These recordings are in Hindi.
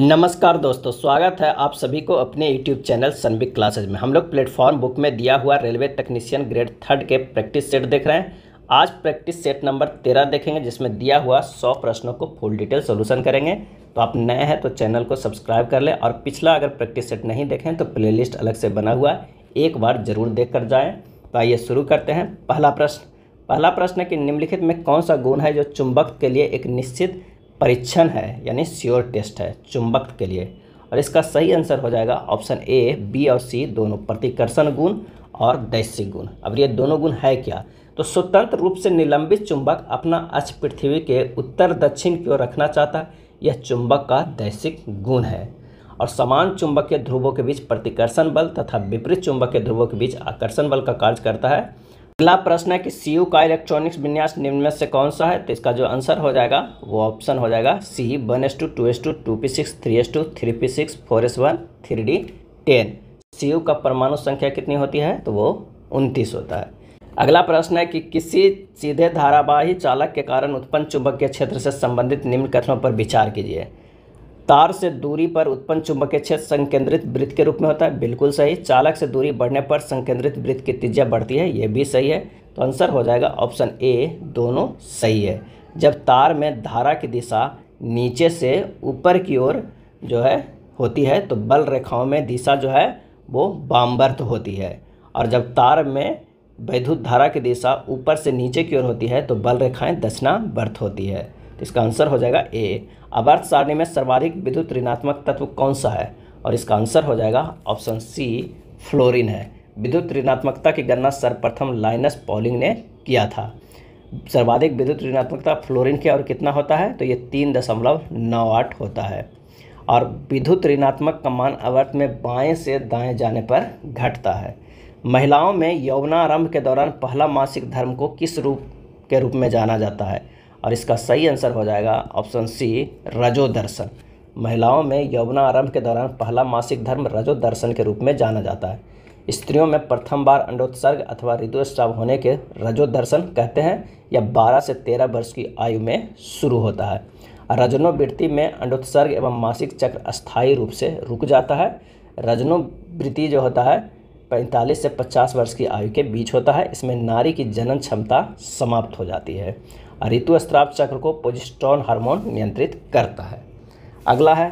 नमस्कार दोस्तों स्वागत है आप सभी को अपने YouTube चैनल सनबिक क्लासेज में हम लोग प्लेटफॉर्म बुक में दिया हुआ रेलवे टेक्नीशियन ग्रेड थर्ड के प्रैक्टिस सेट देख रहे हैं आज प्रैक्टिस सेट नंबर तेरह देखेंगे जिसमें दिया हुआ सौ प्रश्नों को फुल डिटेल सोल्यूशन करेंगे तो आप नए हैं तो चैनल को सब्सक्राइब कर लें और पिछला अगर प्रैक्टिस सेट नहीं देखें तो प्ले अलग से बना हुआ एक बार जरूर देख कर जाएँ तो आइए शुरू करते हैं पहला प्रश्न पहला प्रश्न है कि निम्नलिखित में कौन सा गुण है जो चुंबक के लिए एक निश्चित परीक्षण है यानी श्योर टेस्ट है चुंबक के लिए और इसका सही आंसर हो जाएगा ऑप्शन ए बी और सी दोनों प्रतिकर्षण गुण और दैसिक गुण अब ये दोनों गुण है क्या तो स्वतंत्र रूप से निलंबित चुंबक अपना अक्ष पृथ्वी के उत्तर दक्षिण की ओर रखना चाहता है यह चुंबक का दैशिक गुण है और समान चुंबक के ध्रुवों के बीच प्रतिकर्षण बल तथा विपरीत चुंबक के ध्रुवों के बीच आकर्षण बल का कार्य करता है अगला प्रश्न है कि सी का इलेक्ट्रॉनिक्स विन्यास निम्न में से कौन सा है तो इसका जो आंसर हो जाएगा वो ऑप्शन हो जाएगा C one S two two S two two P six three S two three P six four S one three D ten C का परमाणु संख्या कितनी होती है तो वो उनतीस होता है अगला प्रश्न है कि किसी सीधे धारावाही चालक के कारण उत्पन्न चुंबकीय क्षेत्र से संबंधित निम्न कथनों पर विचार कीजिए तार से दूरी पर उत्पन्न चुंबकीय क्षेत्र संकेंद्रित वृत्त के रूप में होता है बिल्कुल सही चालक से दूरी बढ़ने पर संकेंद्रित वृत्त की त्रिज्या बढ़ती है ये भी सही है तो आंसर हो जाएगा ऑप्शन ए दोनों सही है जब तार में धारा की दिशा नीचे से ऊपर की ओर जो है होती है तो बल रेखाओं में दिशा जो है वो बामबर्थ होती है और जब तार में वैद्युत धारा की दिशा ऊपर से नीचे की ओर होती है तो बल रेखाएं दक्षिणावर्त होती है तो इसका आंसर हो जाएगा ए अवर्थ सारणी में सर्वाधिक विद्युत ऋणात्मक तत्व कौन सा है और इसका आंसर हो जाएगा ऑप्शन सी फ्लोरिन है विद्युत ऋणात्मकता की गणना सर्वप्रथम लाइनस पॉलिंग ने किया था सर्वाधिक विद्युत ऋणात्मकता फ्लोरिन के और कितना होता है तो ये तीन दशमलव नौ आठ होता है और विद्युत ऋणात्मक का मान अवर्त में बाएं से दाएं जाने पर घटता है महिलाओं में यौवनारंभ के दौरान पहला मासिक धर्म को किस रूप के रूप में जाना जाता है और इसका सही आंसर हो जाएगा ऑप्शन सी रजोदर्शन महिलाओं में आरंभ के दौरान पहला मासिक धर्म रजोदर्शन के रूप में जाना जाता है स्त्रियों में प्रथम बार अंडोत्सर्ग अथवा ऋतुस्राव होने के रजोदर्शन कहते हैं यह 12 से 13 वर्ष की आयु में शुरू होता है रजनोवृत्ति में अंडोत्सर्ग एवं मासिक चक्र अस्थायी रूप से रुक जाता है रजनोवृत्ति जो होता है 45 से 50 वर्ष की आयु के बीच होता है इसमें नारी की जनन क्षमता समाप्त हो जाती है स्त्राव चक्र को पोजिस्ट्रॉन हार्मोन नियंत्रित करता है अगला है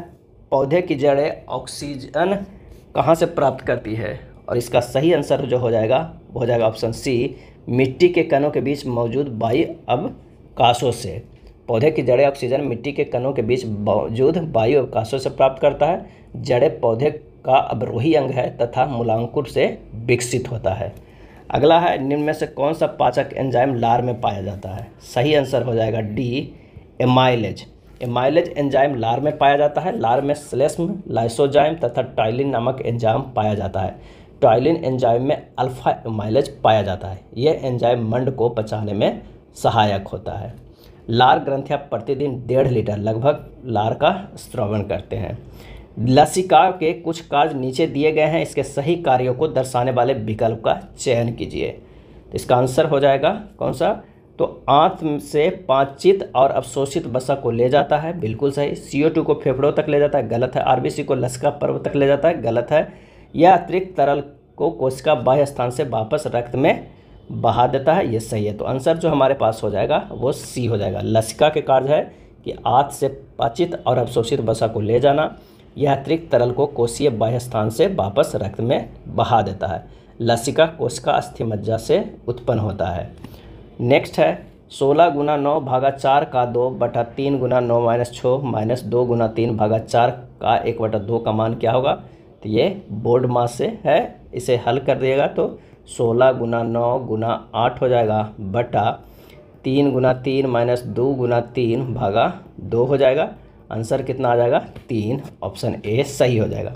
पौधे की जड़ें ऑक्सीजन कहाँ से प्राप्त करती है और इसका सही आंसर जो हो जाएगा वो हो जाएगा ऑप्शन सी मिट्टी के कणों के बीच मौजूद वायु अवकाशों से पौधे की जड़ें ऑक्सीजन मिट्टी के कणों के बीच मौजूद वायु अवकाशों से प्राप्त करता है जड़ें पौधे का अवरोही अंग है तथा मूलांकुर से विकसित होता है अगला है निम्न में से कौन सा पाचक एंजाइम लार में पाया जाता है सही आंसर हो जाएगा डी एमाइलेज एमाइलेज एंजाइम लार में पाया जाता है लार में स्लेस्म लाइसोजाइम तथा टॉयलिन नामक एंजाइम पाया जाता है टॉयलिन एंजाइम में अल्फा एमाइलेज पाया जाता है यह एंजाइम मंड को पचाने में सहायक होता है लार ग्रंथियाँ प्रतिदिन डेढ़ लीटर लगभग लार का स्त्रवण करते हैं लसिका के कुछ कार्य नीचे दिए गए हैं इसके सही कार्यों को दर्शाने वाले विकल्प का चयन कीजिए तो इसका आंसर हो जाएगा कौन सा तो आंत से पाचित और अवशोषित वसा को ले जाता है बिल्कुल सही सी को फेफड़ों तक ले जाता है गलत है आरबीसी को लसिका पर्व तक ले जाता है गलत है यह अतिरिक्त तरल को कोशिका बाह्य स्थान से वापस रक्त में बहा देता है ये सही है तो आंसर जो हमारे पास हो जाएगा वो सी हो जाएगा लसिका के कार्य है कि आंत से पाचित और अवशोषित वसा को ले जाना यह अतिरिक्त तरल को कोशीय बाह्य स्थान से वापस रक्त में बहा देता है लसिका कोशिका अस्थि मज्जा से उत्पन्न होता है नेक्स्ट है सोलह गुना नौ भागा चार का दो बटा तीन गुना नौ माइनस छः माइनस दो गुना तीन भागा चार का एक बटा दो का मान क्या होगा तो ये बोर्ड मास से है इसे हल कर दिएगा तो सोलह गुना नौ गुना आठ हो जाएगा बटा तीन गुना तीन माइनस दो गुना तीन भागा दो हो जाएगा आंसर कितना आ जाएगा तीन ऑप्शन ए सही हो जाएगा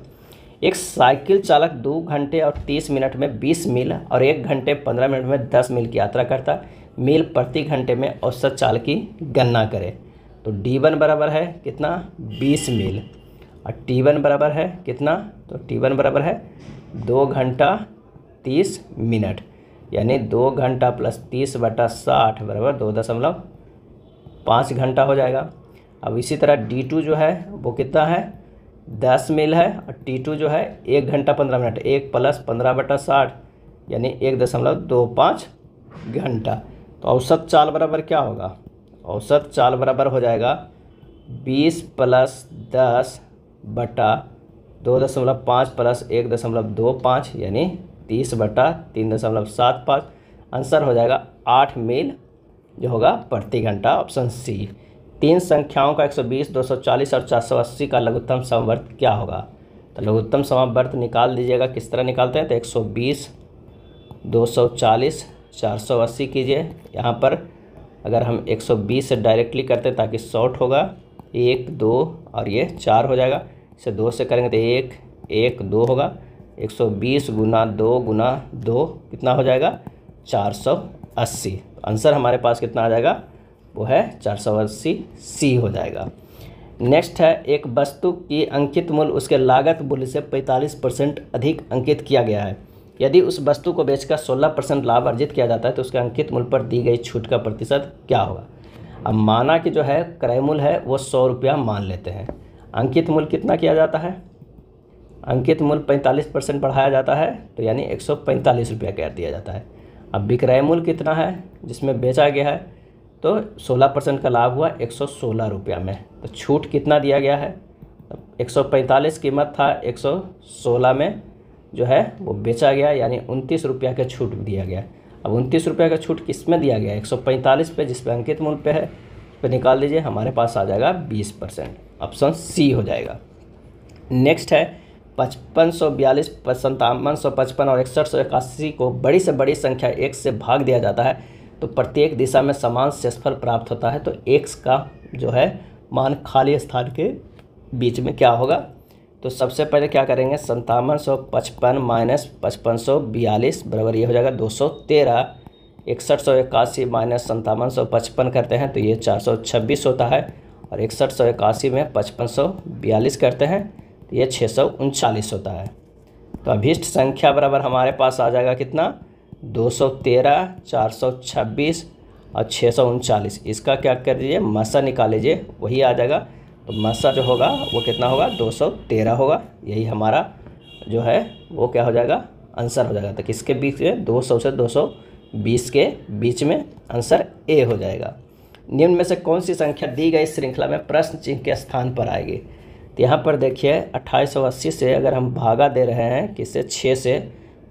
एक साइकिल चालक दो घंटे और तीस मिनट में बीस मील और एक घंटे पंद्रह मिनट में दस मील की यात्रा करता है मील प्रति घंटे में औसत चाल की गणना करें तो डी वन बराबर है कितना बीस मील और टी वन बराबर है कितना तो टी वन बराबर है दो घंटा तीस मिनट यानी दो घंटा प्लस तीस बटा साठ बराबर दो दशमलव पाँच घंटा हो जाएगा अब इसी तरह डी टू जो है वो कितना है दस मील है और टी टू जो है एक घंटा पंद्रह मिनट एक प्लस पंद्रह बटा साठ यानी एक दशमलव दो पाँच घंटा तो औसत चाल बराबर क्या होगा औसत चाल बराबर हो जाएगा बीस प्लस दस बटा दो दशमलव पाँच प्लस एक दशमलव दो पाँच यानी तीस बटा तीन दशमलव सात पाँच आंसर हो जाएगा आठ मील जो होगा प्रति घंटा ऑप्शन सी तीन संख्याओं का 120, 240 और 480 का लघुत्तम समवर्त क्या होगा तो लघुत्तम समवर्त निकाल दीजिएगा किस तरह निकालते हैं तो 120, 240, 480 कीजिए यहाँ पर अगर हम 120 से डायरेक्टली करते ताकि शॉर्ट होगा एक दो और ये चार हो जाएगा इसे दो से करेंगे तो एक एक दो होगा 120 गुना दो गुना दो कितना हो जाएगा 480 आंसर हमारे पास कितना आ जाएगा वो है चार सौ अस्सी सी हो जाएगा नेक्स्ट है एक वस्तु की अंकित मूल्य उसके लागत मूल्य से 45 परसेंट अधिक अंकित किया गया है यदि उस वस्तु को बेचकर 16 परसेंट लाभ अर्जित किया जाता है तो उसके अंकित मूल्य पर दी गई छूट का प्रतिशत क्या होगा अब माना कि जो है क्रय मूल्य है वो सौ रुपया मान लेते हैं अंकित मूल्य कितना किया जाता है अंकित मूल्य पैंतालीस परसेंट बढ़ाया जाता है तो यानी एक सौ पैंतालीस रुपया कर दिया जाता है अब विक्रय मूल्य कितना है जिसमें बेचा गया है तो 16 परसेंट का लाभ हुआ एक रुपया में तो छूट कितना दिया गया है एक कीमत था 116 में जो है वो बेचा गया यानी उनतीस रुपया का छूट दिया गया अब उनतीस रुपया का छूट किस में दिया गया एक सौ पैंतालीस पे जिस पे अंकित मूल्य पे है उस पर निकाल दीजिए हमारे पास आ जाएगा बीस परसेंट ऑप्शन सी हो जाएगा नेक्स्ट है पचपन सौ बयालीस सन्तावन सौ पचपन और इकसठ सौ इक्यासी को बड़ी से बड़ी संख्या एक से भाग दिया जाता है तो प्रत्येक दिशा में समान शेषफल प्राप्त होता है तो एक्स का जो है मान खाली स्थान के बीच में क्या होगा तो सबसे पहले क्या करेंगे संतावन सौ पचपन माइनस पचपन सौ बयालीस बराबर ये हो जाएगा दो सौ तेरह इकसठ सौ इक्यासी माइनस संतावन सौ पचपन करते हैं तो ये चार सौ छब्बीस होता है और इकसठ सौ इक्यासी में पचपन सौ बयालीस करते हैं तो ये छः सौ उनचालीस होता है तो अभीष्ट संख्या बराबर हमारे पास आ जाएगा कितना दो सौ तेरह चार सौ छब्बीस और छः सौ उनचालीस इसका क्या कर दीजिए मसा निकाल लीजिए वही आ जाएगा तो मसा जो होगा वो कितना होगा दो सौ तेरह होगा यही हमारा जो है वो क्या हो जाएगा आंसर हो जाएगा तो किसके बीच में दो सौ से दो सौ बीस के बीच में आंसर ए हो जाएगा निम्न में से कौन सी संख्या दी गई श्रृंखला में प्रश्न चिन्ह के स्थान पर आएगी तो यहाँ पर देखिए अट्ठाईस सौ अस्सी से अगर हम भागा दे रहे हैं किससे छः से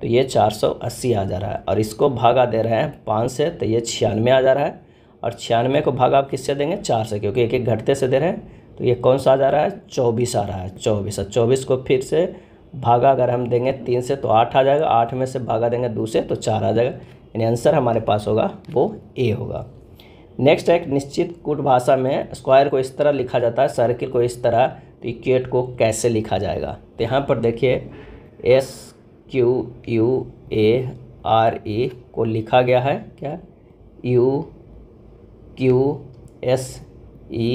तो ये 480 आ जा रहा है और इसको भागा दे रहे हैं पाँच से तो ये छियानवे आ जा रहा है और छियानवे को भागा आप किससे देंगे चार से क्योंकि एक एक घटते से दे रहे हैं तो ये कौन सा आ जा रहा है चौबीस आ रहा है चौबीस और चौबीस को फिर से भागा अगर हम देंगे तीन से तो आठ आ जाएगा आठ में से भागा देंगे दो से तो चार आ जाएगा यानी आंसर हमारे पास होगा वो ए होगा नेक्स्ट है एक निश्चित कूट भाषा में स्क्वायर को इस तरह लिखा जाता है सर्किल को इस तरह तो इक्वेट को कैसे लिखा जाएगा तो यहाँ पर देखिए S Q U A R E को लिखा गया है क्या U Q S E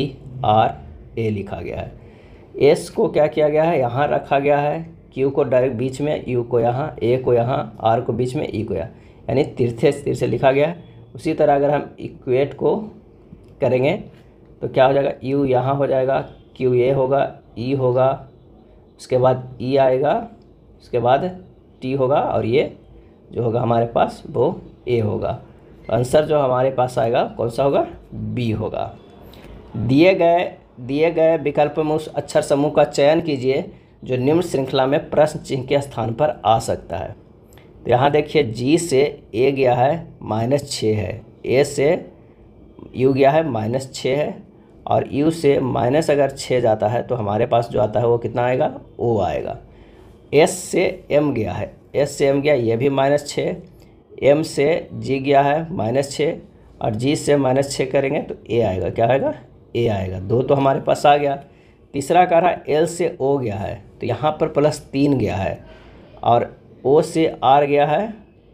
R A लिखा गया है एस को क्या किया गया है यहाँ रखा गया है क्यू को डायरेक्ट बीच में यू को यहाँ ए को यहाँ आर को बीच में ई को यहाँ यानी तीर्थ तीर से लिखा गया है उसी तरह अगर हम इक्वेट को करेंगे तो क्या हो जाएगा यू यहाँ हो जाएगा क्यू ए होगा ई होगा उसके बाद ई आएगा उसके बाद टी होगा और ये जो होगा हमारे पास वो ए होगा आंसर जो हमारे पास आएगा कौन सा होगा बी होगा दिए गए दिए गए विकल्प में उस अक्षर समूह का चयन कीजिए जो निम्न श्रृंखला में प्रश्न चिन्ह के स्थान पर आ सकता है तो यहाँ देखिए जी से ए गया है माइनस छः है ए से यू गया है माइनस छः है और यू से माइनस अगर छः जाता है तो हमारे पास जो आता है वो कितना आएगा ओ आएगा एस से एम गया है एस से एम गया ये भी माइनस छः एम से जी गया है माइनस छः और जी से माइनस छः करेंगे तो ए आएगा क्या आएगा ए आएगा दो तो हमारे पास आ गया तीसरा कह रहा एल से ओ गया है तो यहाँ पर प्लस तीन गया है और ओ से आर गया है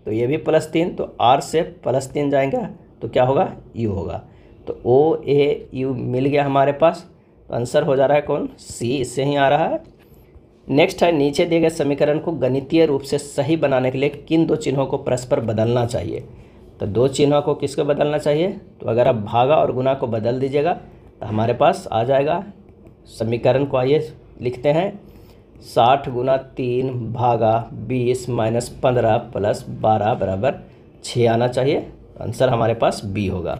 तो ये भी प्लस तीन तो आर से प्लस तीन जाएंगे तो क्या होगा यू होगा तो ओ ए यू मिल गया हमारे पास आंसर हो जा रहा है कौन सी इससे ही आ रहा है नेक्स्ट है नीचे दिए गए समीकरण को गणितीय रूप से सही बनाने के लिए किन दो चिन्हों को परस्पर बदलना चाहिए तो दो चिन्हों को किसको बदलना चाहिए तो अगर आप भागा और गुना को बदल दीजिएगा तो हमारे पास आ जाएगा समीकरण को आइए लिखते हैं साठ गुना तीन भागा बीस माइनस पंद्रह प्लस बारह बराबर छः आना चाहिए आंसर हमारे पास बी होगा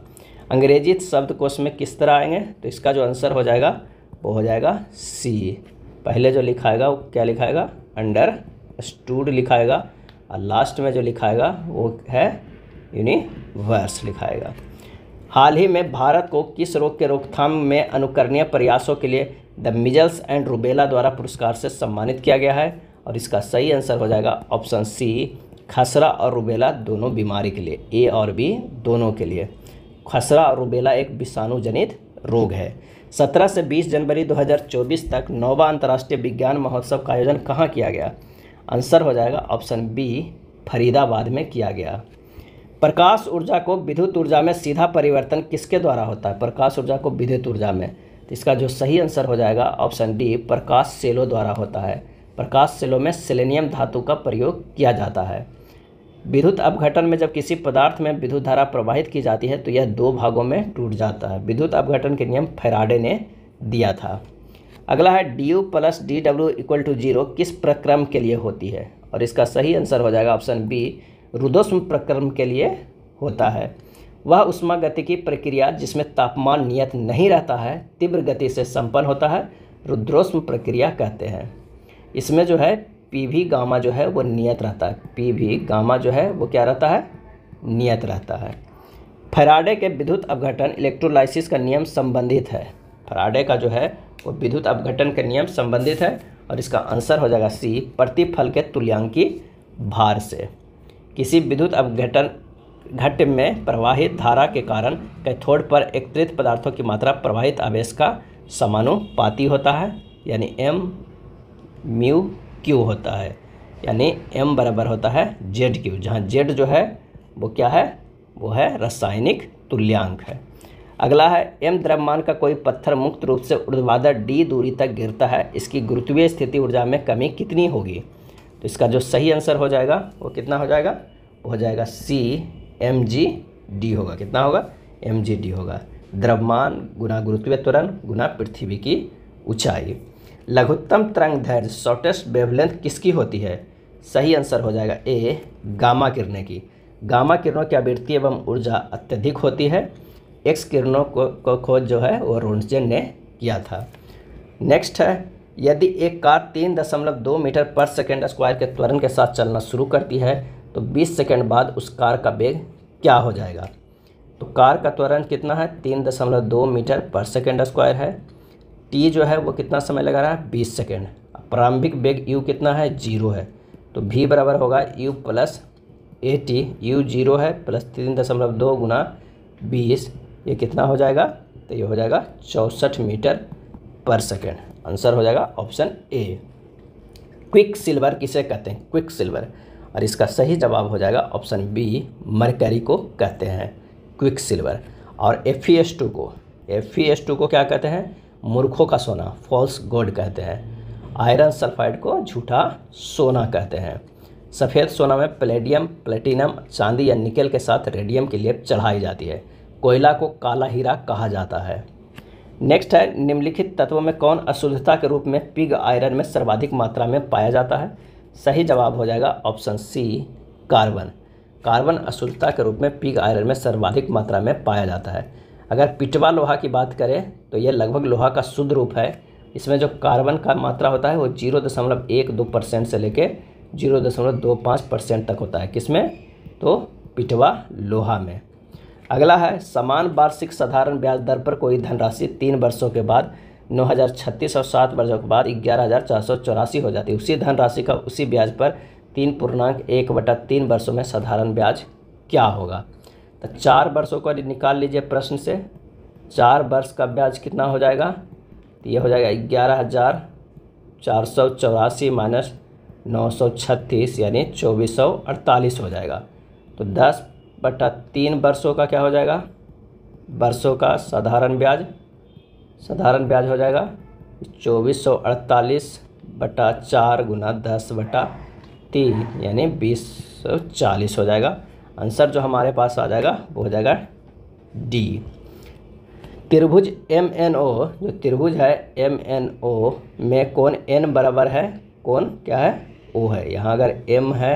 अंग्रेजी शब्द कोश में किस तरह आएंगे तो इसका जो आंसर हो जाएगा वो हो जाएगा सी पहले जो लिखाएगा वो क्या लिखाएगा अंडर स्टूड लिखाएगा और लास्ट में जो लिखाएगा वो है यूनिवर्स लिखाएगा हाल ही में भारत को किस रोग के रोकथाम में अनुकरणीय प्रयासों के लिए द मिजल्स एंड रूबेला द्वारा पुरस्कार से सम्मानित किया गया है और इसका सही आंसर हो जाएगा ऑप्शन सी खसरा और रूबेला दोनों बीमारी के लिए ए और बी दोनों के लिए खसरा और रूबेला एक विषाणु जनित रोग है 17 से 20 जनवरी 2024 तक नोवा अंतर्राष्ट्रीय विज्ञान महोत्सव का आयोजन कहाँ किया गया आंसर हो जाएगा ऑप्शन बी फरीदाबाद में किया गया प्रकाश ऊर्जा को विद्युत ऊर्जा में सीधा परिवर्तन किसके द्वारा होता है प्रकाश ऊर्जा को विद्युत ऊर्जा में तो इसका जो सही आंसर हो जाएगा ऑप्शन डी प्रकाश सेलो द्वारा होता है प्रकाश सेलो में सेलेनियम धातु का प्रयोग किया जाता है विद्युत अपघटन में जब किसी पदार्थ में विद्युत धारा प्रवाहित की जाती है तो यह दो भागों में टूट जाता है विद्युत अपघटन के नियम फेराडे ने दिया था अगला है D U plus D W equal to zero किस प्रक्रम के लिए होती है और इसका सही आंसर हो जाएगा ऑप्शन बी रुदोष्म प्रक्रम के लिए होता है वह उष्मा गति की प्रक्रिया जिसमें तापमान नियत नहीं रहता है तीव्र गति से संपन्न होता है रुद्रोष्म प्रक्रिया कहते हैं इसमें जो है पी भी गामा जो है वो नियत रहता है पी भी गामा जो है वो क्या रहता है नियत रहता है फराडे के विद्युत अवघटन इलेक्ट्रोलाइसिस का नियम संबंधित है फराडे का जो है वो विद्युत अवघटन का नियम संबंधित है और इसका आंसर हो जाएगा सी प्रतिफल के तुल्यांकी भार से किसी विद्युत अवघटन घट में प्रवाहित धारा के कारण कैथोड पर एकत्रित पदार्थों की मात्रा प्रवाहित आवेश का समानुपाती होता है यानी एम म्यू क्यू होता है यानी एम बराबर होता है जेड क्यू जहाँ जेड जो है वो क्या है वो है रासायनिक तुल्यांक है अगला है एम द्रव्यमान का कोई पत्थर मुक्त रूप से उर्ध्वाधर डी दूरी तक गिरता है इसकी गुरुत्वीय स्थिति ऊर्जा में कमी कितनी होगी तो इसका जो सही आंसर हो जाएगा वो कितना हो जाएगा हो जाएगा सी एम जी डी होगा कितना होगा एम जी डी होगा द्रव्यमान गुना गुरुत्वीय त्वरण गुना पृथ्वी की ऊंचाई लघुत्तम तरंग धैर्य शॉर्टेस्ट वेवलेंथ किसकी होती है सही आंसर हो जाएगा ए गामा किरणें की गामा किरणों की आवृत्ति एवं ऊर्जा अत्यधिक होती है एक्स किरणों को, को खोज जो है वो रोन्टजन ने किया था नेक्स्ट है यदि एक कार तीन दशमलव दो मीटर पर सेकेंड स्क्वायर के त्वरण के साथ चलना शुरू करती है तो बीस सेकेंड बाद उस कार का वेग क्या हो जाएगा तो कार का त्वरण कितना है तीन दशमलव दो मीटर पर सेकेंड स्क्वायर है टी जो है वो कितना समय लगा रहा है बीस सेकेंड प्रारंभिक बेग यू कितना है जीरो है तो भी बराबर होगा U plus A T U zero है प्लस तीन दशमलव दो गुना बीस ये कितना हो जाएगा तो ये हो जाएगा चौंसठ मीटर पर सेकेंड आंसर हो जाएगा ऑप्शन ए क्विक सिल्वर किसे कहते हैं क्विक सिल्वर और इसका सही जवाब हो जाएगा ऑप्शन बी मरकरी को कहते हैं क्विक सिल्वर और एफ एस टू को एफ एस टू को क्या कहते हैं मूर्खों का सोना फॉल्स गोल्ड कहते हैं आयरन सल्फाइड को झूठा सोना कहते हैं सफ़ेद सोना में प्लेडियम प्लेटिनम चांदी या निकेल के साथ रेडियम की लेप चढ़ाई जाती है कोयला को काला हीरा कहा जाता है नेक्स्ट है निम्नलिखित तत्वों में कौन अशुद्धता के रूप में पिग आयरन में सर्वाधिक मात्रा में पाया जाता है सही जवाब हो जाएगा ऑप्शन सी कार्बन कार्बन अशुद्धता के रूप में पिग आयरन में सर्वाधिक मात्रा में पाया जाता है अगर पिटवा लोहा की बात करें तो यह लगभग लोहा का शुद्ध रूप है इसमें जो कार्बन का मात्रा होता है वो जीरो दशमलव एक दो परसेंट से लेके जीरो दशमलव दो पाँच परसेंट तक होता है किसमें तो पिटवा लोहा में अगला है समान वार्षिक साधारण ब्याज दर पर कोई धनराशि तीन वर्षों के बाद नौ हज़ार छत्तीस और सात वर्षों के बाद ग्यारह हज़ार चार सौ चौरासी हो जाती है उसी धनराशि का उसी ब्याज पर तीन पूर्णांक एक बटा तीन वर्षों में साधारण ब्याज क्या होगा तो चार वर्षों का निकाल लीजिए प्रश्न से चार वर्ष का ब्याज कितना हो जाएगा तो ये हो जाएगा ग्यारह हज़ार चार सौ चौरासी माइनस नौ सौ छत्तीस यानी चौबीस सौ अड़तालीस हो जाएगा तो दस बटा तीन वर्षों का क्या हो जाएगा वर्षों का साधारण ब्याज साधारण ब्याज हो जाएगा चौबीस सौ अड़तालीस बटा चार गुना दस बटा तीन यानी बीस सौ चालीस हो जाएगा आंसर जो हमारे पास आ जाएगा वो हो जाएगा डी त्रिभुज एम एन ओ जो त्रिभुज है एम एन ओ में कौन एन बराबर है कौन क्या है ओ है यहाँ अगर एम है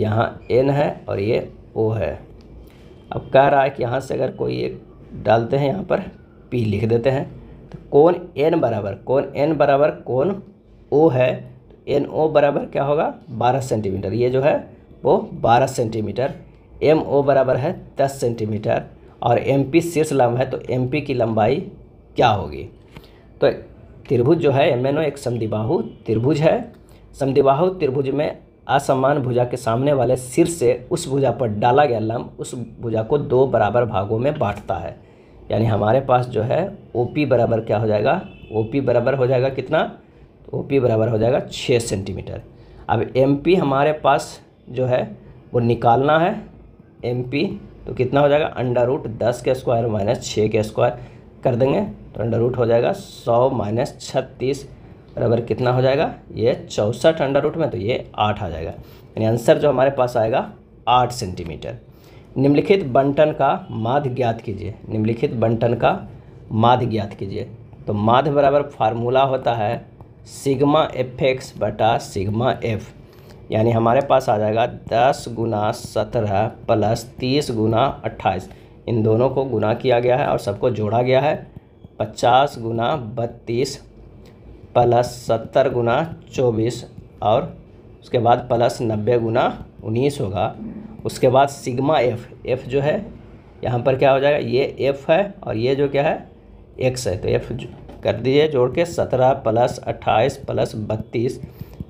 यहाँ एन है और ये ओ है अब कह रहा है कि यहाँ से अगर कोई एक डालते हैं यहाँ पर पी लिख देते हैं तो कौन एन बराबर कौन एन बराबर कौन ओ है एन ओ बराबर क्या होगा बारह सेंटीमीटर ये जो है वो 12 सेंटीमीटर एम ओ बराबर है 10 सेंटीमीटर और एम पी शीर्ष लंब है तो एम पी की लंबाई क्या होगी तो त्रिभुज जो है एम एन ओ एक समिबाहु त्रिभुज है समिबाहु त्रिभुज में असमान भुजा के सामने वाले सिर से उस भुजा पर डाला गया लंब उस भुजा को दो बराबर भागों में बांटता है यानी हमारे पास जो है ओ पी बराबर क्या हो जाएगा ओ पी बराबर हो जाएगा कितना ओ पी बराबर हो जाएगा छः सेंटीमीटर अब एम पी हमारे पास जो है वो निकालना है एम पी तो कितना हो जाएगा अंडर रूट दस के स्क्वायर माइनस छः के स्क्वायर कर देंगे तो अंडर रूट हो जाएगा सौ माइनस छत्तीस बराबर कितना हो जाएगा ये चौंसठ अंडर रूट में तो ये आठ आ जाएगा यानी आंसर जो हमारे पास आएगा आठ सेंटीमीटर निम्नलिखित बंटन का माध ज्ञात कीजिए निम्नलिखित बंटन का माध ज्ञात कीजिए तो माध बराबर फार्मूला होता है सिग्मा एफ एक्स बटा सिग्मा एफ़ यानी हमारे पास आ जाएगा दस गुना सत्रह प्लस तीस गुना अट्ठाईस इन दोनों को गुना किया गया है और सबको जोड़ा गया है पचास गुना बत्तीस प्लस सत्तर गुना चौबीस और उसके बाद प्लस नब्बे गुना उन्नीस होगा उसके बाद सिग्मा एफ एफ जो है यहाँ पर क्या हो जाएगा ये एफ है और ये जो क्या है एक्स है तो एफ कर दीजिए जोड़ के सत्रह प्लस अट्ठाईस प्लस बत्तीस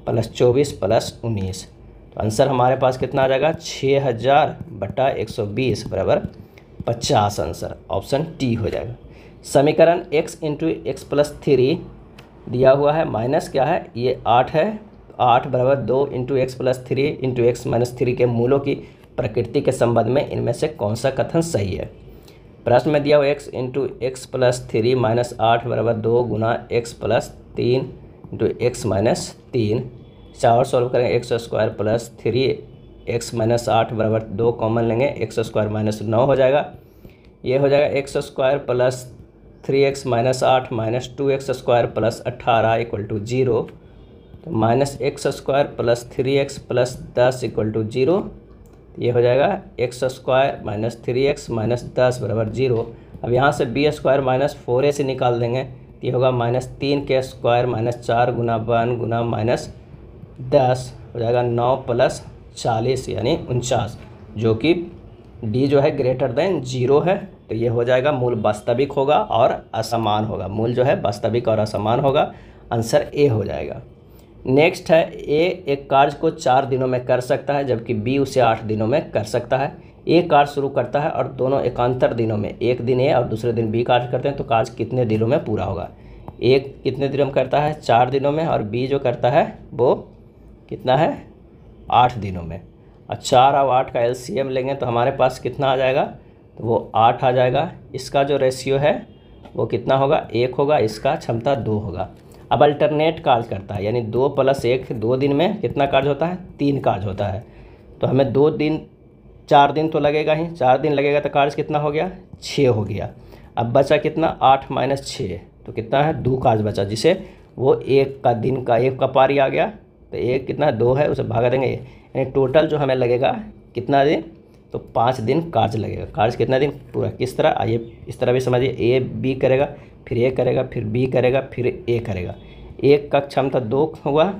प्लस चौबीस प्लस उन्नीस तो आंसर हमारे पास कितना आ जाएगा छः हज़ार बटा एक सौ बीस बराबर पचास आंसर ऑप्शन टी हो जाएगा समीकरण x into X plus three दिया हुआ है माइनस क्या है ये आठ है आठ बराबर दो into X plus three into X minus three के मूलों की प्रकृति के संबंध में इनमें से कौन सा कथन सही है प्रश्न में दिया हुआ X into X plus three minus आठ बराबर दो गुना एक्स प्लस तीन इंटू एक्स माइनस तीन चार सॉल्व करेंगे X square plus three X minus आठ बराबर दो कॉमन लेंगे एक्स स्क्वायर माइनस नौ हो जाएगा ये हो जाएगा X square plus three X minus आठ minus two X square plus अट्ठारह इक्वल टू जीरो तो minus X square plus three X plus दस इक्वल टू जीरो ये हो जाएगा X square minus three X minus दस बराबर जीरो अब यहाँ से B square minus four A से निकाल देंगे ये होगा माइनस तीन के स्क्वायर माइनस चार गुना वन गुना माइनस दस हो जाएगा नौ प्लस चालीस यानी उनचास जो कि डी जो है ग्रेटर देन जीरो है तो ये हो जाएगा मूल वास्तविक होगा और असमान होगा मूल जो है वास्तविक और असमान होगा आंसर ए हो जाएगा नेक्स्ट है ए एक कार्य को चार दिनों में कर सकता है जबकि बी उसे आठ दिनों में कर सकता है एक कार्य शुरू करता है और दोनों एकांतर दिनों में एक दिन ए और दूसरे दिन बी कार्य करते हैं तो कार्य कितने दिनों में पूरा होगा एक कितने दिनों में करता है चार दिनों में और बी जो करता है वो कितना है आठ दिनों में और चार और आठ का एलसीएम लेंगे तो हमारे पास कितना आ जाएगा तो वो आठ आ जाएगा इसका जो रेशियो है वो कितना होगा एक होगा इसका क्षमता दो होगा अब अल्टरनेट कार्य करता है यानी दो प्लस एक दो दिन में कितना कार्य होता है तीन कार्य होता है तो हमें दो दिन चार दिन तो लगेगा ही चार दिन लगेगा तो कार्ज कितना हो गया छः हो गया अब बचा कितना आठ माइनस छः तो कितना है दो कार्ज बचा जिसे वो एक का दिन का एक का पारी आ गया तो एक कितना दो है उसे भागा देंगे यानी टोटल जो हमें लगेगा कितना दिन तो पाँच दिन कार्ज लगेगा कार्ज कितना दिन पूरा किस तरह आइए इस तरह भी समझिए ए बी करेगा फिर ए करेगा फिर बी करेगा फिर ए करेगा एक का क्षमता दो हुआ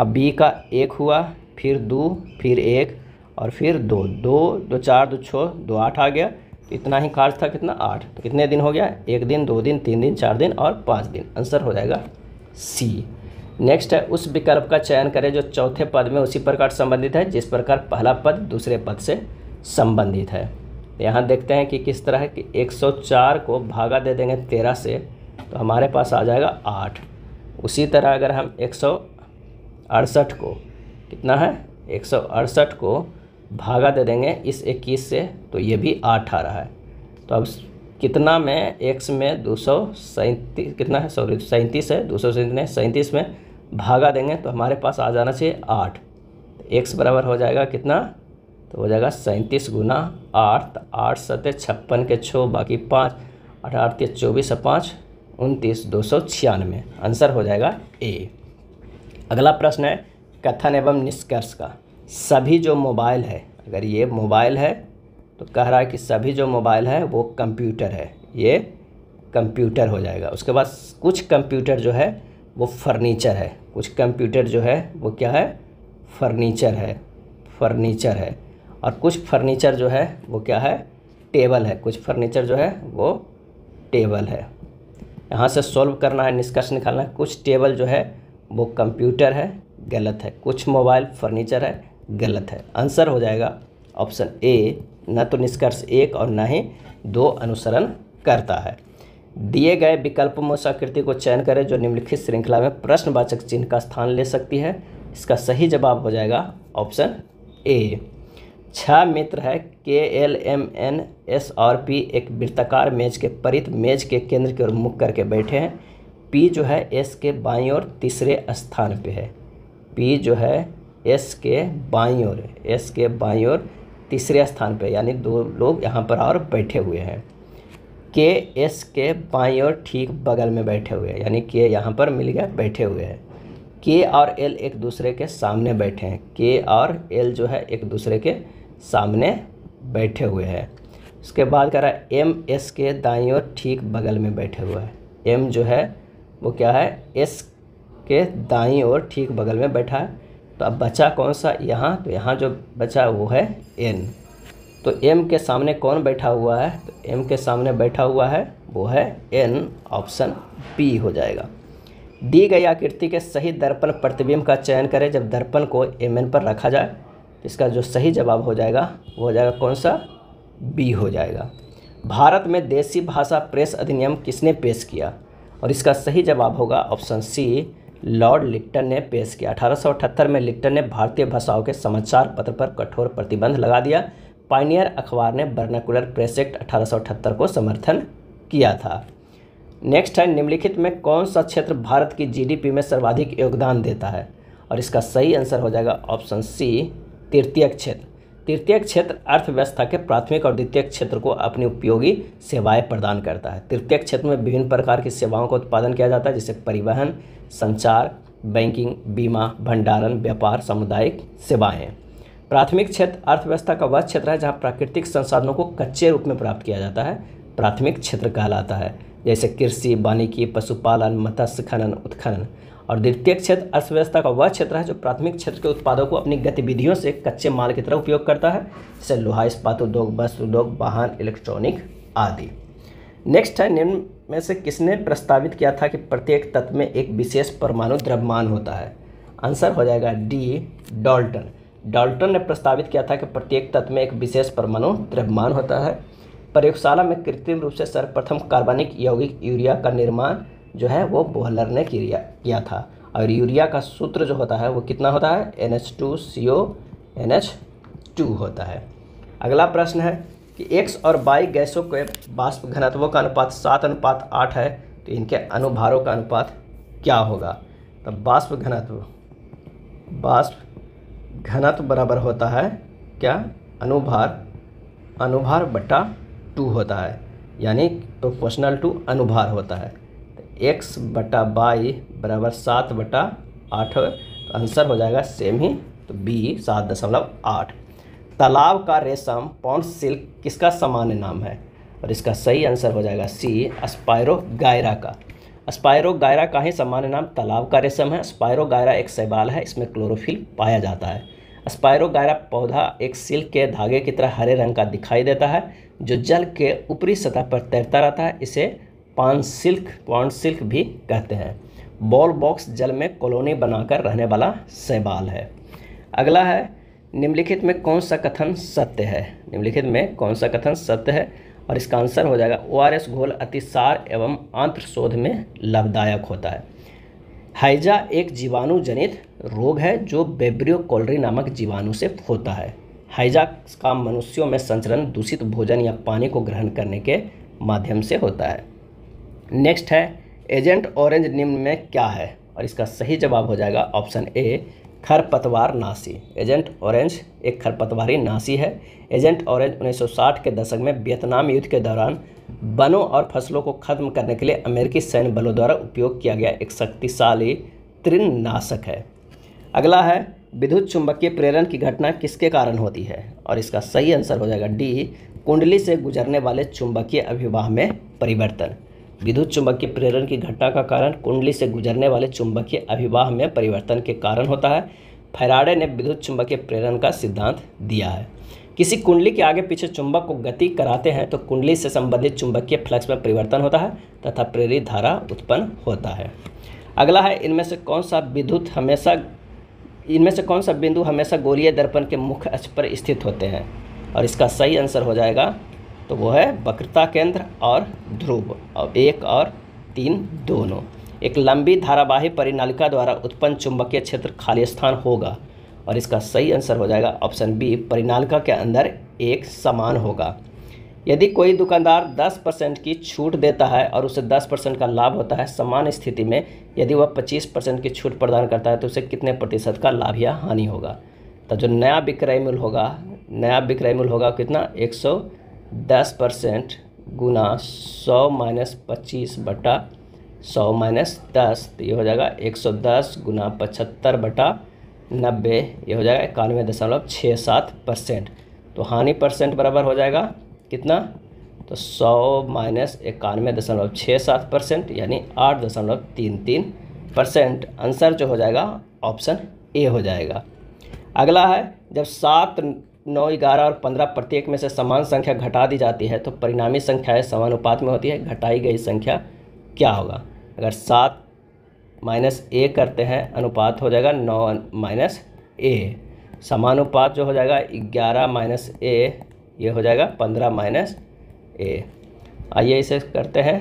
अब बी का एक हुआ फिर दो फिर एक और फिर दो दो दो चार दो छः दो आठ आ गया तो इतना ही कार्य था कितना आठ तो कितने दिन हो गया एक दिन दो दिन तीन दिन चार दिन और पाँच दिन आंसर हो जाएगा सी नेक्स्ट है उस विकल्प का चयन करें जो चौथे पद में उसी प्रकार संबंधित है जिस प्रकार पहला पद दूसरे पद से संबंधित है तो यहाँ देखते हैं कि किस तरह है कि 104 को भागा दे देंगे 13 से तो हमारे पास आ जाएगा 8 उसी तरह अगर हम एक को कितना है एक को भागा दे देंगे इस इक्कीस से तो ये भी आठ आ रहा है तो अब कितना में एक्स में दो सौ सैंतीस कितना है सॉरी सैंतीस है दो सौ सैंतीस सैंतीस में भागा देंगे तो हमारे पास आ जाना चाहिए आठ तो एक्स बराबर हो जाएगा कितना तो हो जाएगा सैंतीस गुना आठ तो आठ सत्य छप्पन के छः बाकी पाँच अठारह के चौबीस पाँच उनतीस दो सौ छियानवे आंसर हो जाएगा ए अगला प्रश्न है कथन एवं निष्कर्ष का सभी जो मोबाइल है अगर ये मोबाइल है तो कह रहा है कि सभी जो मोबाइल है वो कंप्यूटर है ये कंप्यूटर हो जाएगा उसके बाद कुछ कंप्यूटर जो है वो फर्नीचर है कुछ कंप्यूटर जो है वो क्या है फर्नीचर है फर्नीचर है और कुछ फर्नीचर जो है वो क्या है टेबल है कुछ फर्नीचर जो है वो टेबल है यहाँ से सॉल्व करना है निष्कर्ष निकालना है कुछ टेबल जो है वो कंप्यूटर है गलत है कुछ मोबाइल फर्नीचर है गलत है आंसर हो जाएगा ऑप्शन ए न तो निष्कर्ष एक और न ही दो अनुसरण करता है दिए गए विकल्प में आकृति को चयन करें जो निम्नलिखित श्रृंखला में प्रश्नवाचक चिन्ह का स्थान ले सकती है इसका सही जवाब हो जाएगा ऑप्शन ए छह मित्र है K L M N S और पी एक वृत्ताकार मेज के परित मेज के केंद्र की ओर मुख करके बैठे हैं पी जो है एस के बाई और तीसरे स्थान पे है पी जो है एस के बाई ओर एस के बाई ओर तीसरे स्थान पे यानी दो लोग यहाँ पर और बैठे हुए हैं के एस के बाई ओर ठीक बगल में बैठे हुए हैं यानी के यहाँ पर मिल गया बैठे हुए हैं के और एल एक दूसरे के सामने बैठे हैं के और एल जो है एक दूसरे के सामने बैठे हुए हैं उसके बाद कह रहा है एम एस के दाई ओर ठीक बगल में बैठे हुए हैं एम जो है वो क्या है एस के दाई ओर ठीक बगल में बैठा है तो अब बचा कौन सा यहाँ तो यहाँ जो बचा वो है एन तो एम के सामने कौन बैठा हुआ है तो एम के सामने बैठा हुआ है वो है एन ऑप्शन बी हो जाएगा दी गई आकृति के सही दर्पण प्रतिबिंब का चयन करें जब दर्पण को एम एन पर रखा जाए तो इसका जो सही जवाब हो जाएगा वो हो जाएगा कौन सा बी हो जाएगा भारत में देसी भाषा प्रेस अधिनियम किसने पेश किया और इसका सही जवाब होगा ऑप्शन सी लॉर्ड लिट्टन ने पेश किया अठारह में लिट्टन ने भारतीय भाषाओं के समाचार पत्र पर कठोर प्रतिबंध लगा दिया पाइनियर अखबार ने बर्नाकुलर प्रेस एक्ट अठारह को समर्थन किया था नेक्स्ट है निम्नलिखित में कौन सा क्षेत्र भारत की जीडीपी में सर्वाधिक योगदान देता है और इसका सही आंसर हो जाएगा ऑप्शन सी तृतीय क्षेत्र तृतीय क्षेत्र अर्थव्यवस्था के प्राथमिक और द्वितीय क्षेत्र को अपनी उपयोगी सेवाएं प्रदान करता है तृतीय क्षेत्र में विभिन्न प्रकार की सेवाओं का उत्पादन किया जाता है जैसे परिवहन संचार बैंकिंग बीमा भंडारण व्यापार सामुदायिक सेवाएं प्राथमिक क्षेत्र अर्थव्यवस्था का वह क्षेत्र है जहाँ प्राकृतिक संसाधनों को कच्चे रूप में प्राप्त किया जाता है प्राथमिक क्षेत्र कहलाता है जैसे कृषि वानिकी पशुपालन मत्स्य खनन उत्खनन और द्वितीय क्षेत्र अर्थव्यवस्था का वह क्षेत्र है जो प्राथमिक क्षेत्र के उत्पादों को अपनी गतिविधियों से कच्चे माल की तरह उपयोग करता है जैसे लोहा इस्पात उद्योग वस्त्र उद्योग वाहन इलेक्ट्रॉनिक आदि नेक्स्ट है निम्न में से किसने प्रस्तावित किया था कि प्रत्येक तत्व में एक विशेष परमाणु द्रव्यमान होता है आंसर हो जाएगा डी डाल्टन डाल्टन ने प्रस्तावित किया था कि प्रत्येक तत्व में एक विशेष परमाणु द्रव्यमान होता है प्रयोगशाला में कृत्रिम रूप से सर्वप्रथम कार्बनिक यौगिक यूरिया का निर्माण जो है वो बोहलर ने किया था और यूरिया का सूत्र जो होता है वो कितना होता है N H two C O N H two होता है अगला प्रश्न है कि एक्स और बाई गैसों के बाष्प घनत्वों का अनुपात सात अनुपात आठ है तो इनके अनुभारों का अनुपात क्या होगा तो बाष्प घनत्व बाष्प घनत्व बराबर होता है क्या अनुभार अनुभार बटा टू होता है यानी प्रोपोर्शनल टू अनुभार होता है तो एक्स बटा बाई बराबर सात बटा आठ आंसर तो हो जाएगा सेम ही तो बी सात दशमलव आठ तालाब का रेशम पॉन्ड सिल्क किसका सामान्य नाम है और इसका सही आंसर हो जाएगा सी स्पायरो गायरा का स्पायरो गायरा का ही सामान्य नाम तालाब का रेशम है स्पायरो गायरा एक शैवाल है इसमें क्लोरोफिल पाया जाता है स्पायरो गायरा पौधा एक सिल्क के धागे की तरह हरे रंग का दिखाई देता है जो जल के ऊपरी सतह पर तैरता रहता है इसे पान सिल्क पॉन्ड सिल्क भी कहते हैं बॉल बॉक्स जल में कॉलोनी बनाकर रहने वाला शैवाल है अगला है निम्नलिखित में कौन सा कथन सत्य है निम्नलिखित में कौन सा कथन सत्य है और इसका आंसर हो जाएगा ओ आर एस घोल अतिसार एवं आंत्र शोध में लाभदायक होता है हैजा एक जीवाणु जनित रोग है जो बेब्रियो कोलरी नामक जीवाणु से होता है हैजा का मनुष्यों में संचरण दूषित भोजन या पानी को ग्रहण करने के माध्यम से होता है नेक्स्ट है एजेंट ऑरेंज निम्न में क्या है और इसका सही जवाब हो जाएगा ऑप्शन ए खरपतवार नासी एजेंट ऑरेंज एक खरपतवारी नासी है एजेंट ऑरेंज 1960 के दशक में वियतनाम युद्ध के दौरान वनों और फसलों को खत्म करने के लिए अमेरिकी सैन्य बलों द्वारा उपयोग किया गया एक शक्तिशाली नाशक है अगला है विद्युत चुंबकीय प्रेरण की घटना किसके कारण होती है और इसका सही आंसर हो जाएगा डी कुंडली से गुजरने वाले चुंबकीय अभिवाह में परिवर्तन विद्युत चुंबकीय प्रेरण की घटना का कारण कुंडली से गुजरने वाले चुंबकीय अभिवाह में परिवर्तन के कारण होता है फैराडे ने विद्युत चुंबकीय प्रेरण का सिद्धांत दिया है किसी कुंडली के आगे पीछे चुंबक को गति कराते हैं तो कुंडली से संबंधित चुंबकीय फ्लक्स में परिवर्तन होता है तथा प्रेरित धारा उत्पन्न होता है अगला है इनमें से कौन सा विद्युत हमेशा इनमें से कौन सा बिंदु हमेशा गोलीय दर्पण के मुख्य अक्ष पर स्थित होते हैं और इसका सही आंसर हो जाएगा तो वो है वक्रता केंद्र और ध्रुव और एक और तीन दोनों एक लंबी धारावाही परिनालिका द्वारा उत्पन्न चुंबकीय क्षेत्र खाली स्थान होगा और इसका सही आंसर हो जाएगा ऑप्शन बी परिनालिका के अंदर एक समान होगा यदि कोई दुकानदार 10 परसेंट की छूट देता है और उसे 10 परसेंट का लाभ होता है समान स्थिति में यदि वह 25 परसेंट की छूट प्रदान करता है तो उसे कितने प्रतिशत का लाभ या हानि होगा तो जो नया विक्रय मूल्य होगा नया विक्रय मूल्य होगा कितना एक सौ दस परसेंट गुना सौ माइनस पच्चीस बटा सौ माइनस दस तो ये हो जाएगा एक सौ दस गुना पचहत्तर बटा नब्बे ये हो जाएगा इक्यानवे दशमलव छः सात परसेंट तो हानि परसेंट बराबर हो जाएगा कितना तो सौ माइनस इक्यानवे दशमलव छः सात परसेंट यानी आठ दशमलव तीन तीन परसेंट आंसर जो हो जाएगा ऑप्शन ए हो जाएगा अगला है जब सात नौ ग्यारह और पंद्रह प्रत्येक में से समान संख्या घटा दी जाती है तो परिणामी संख्याएं समानुपात में होती है घटाई गई संख्या क्या होगा अगर सात माइनस ए करते हैं अनुपात हो जाएगा नौ माइनस ए समानुपात जो हो जाएगा ग्यारह माइनस ए ये हो जाएगा पंद्रह माइनस ए आइए इसे करते हैं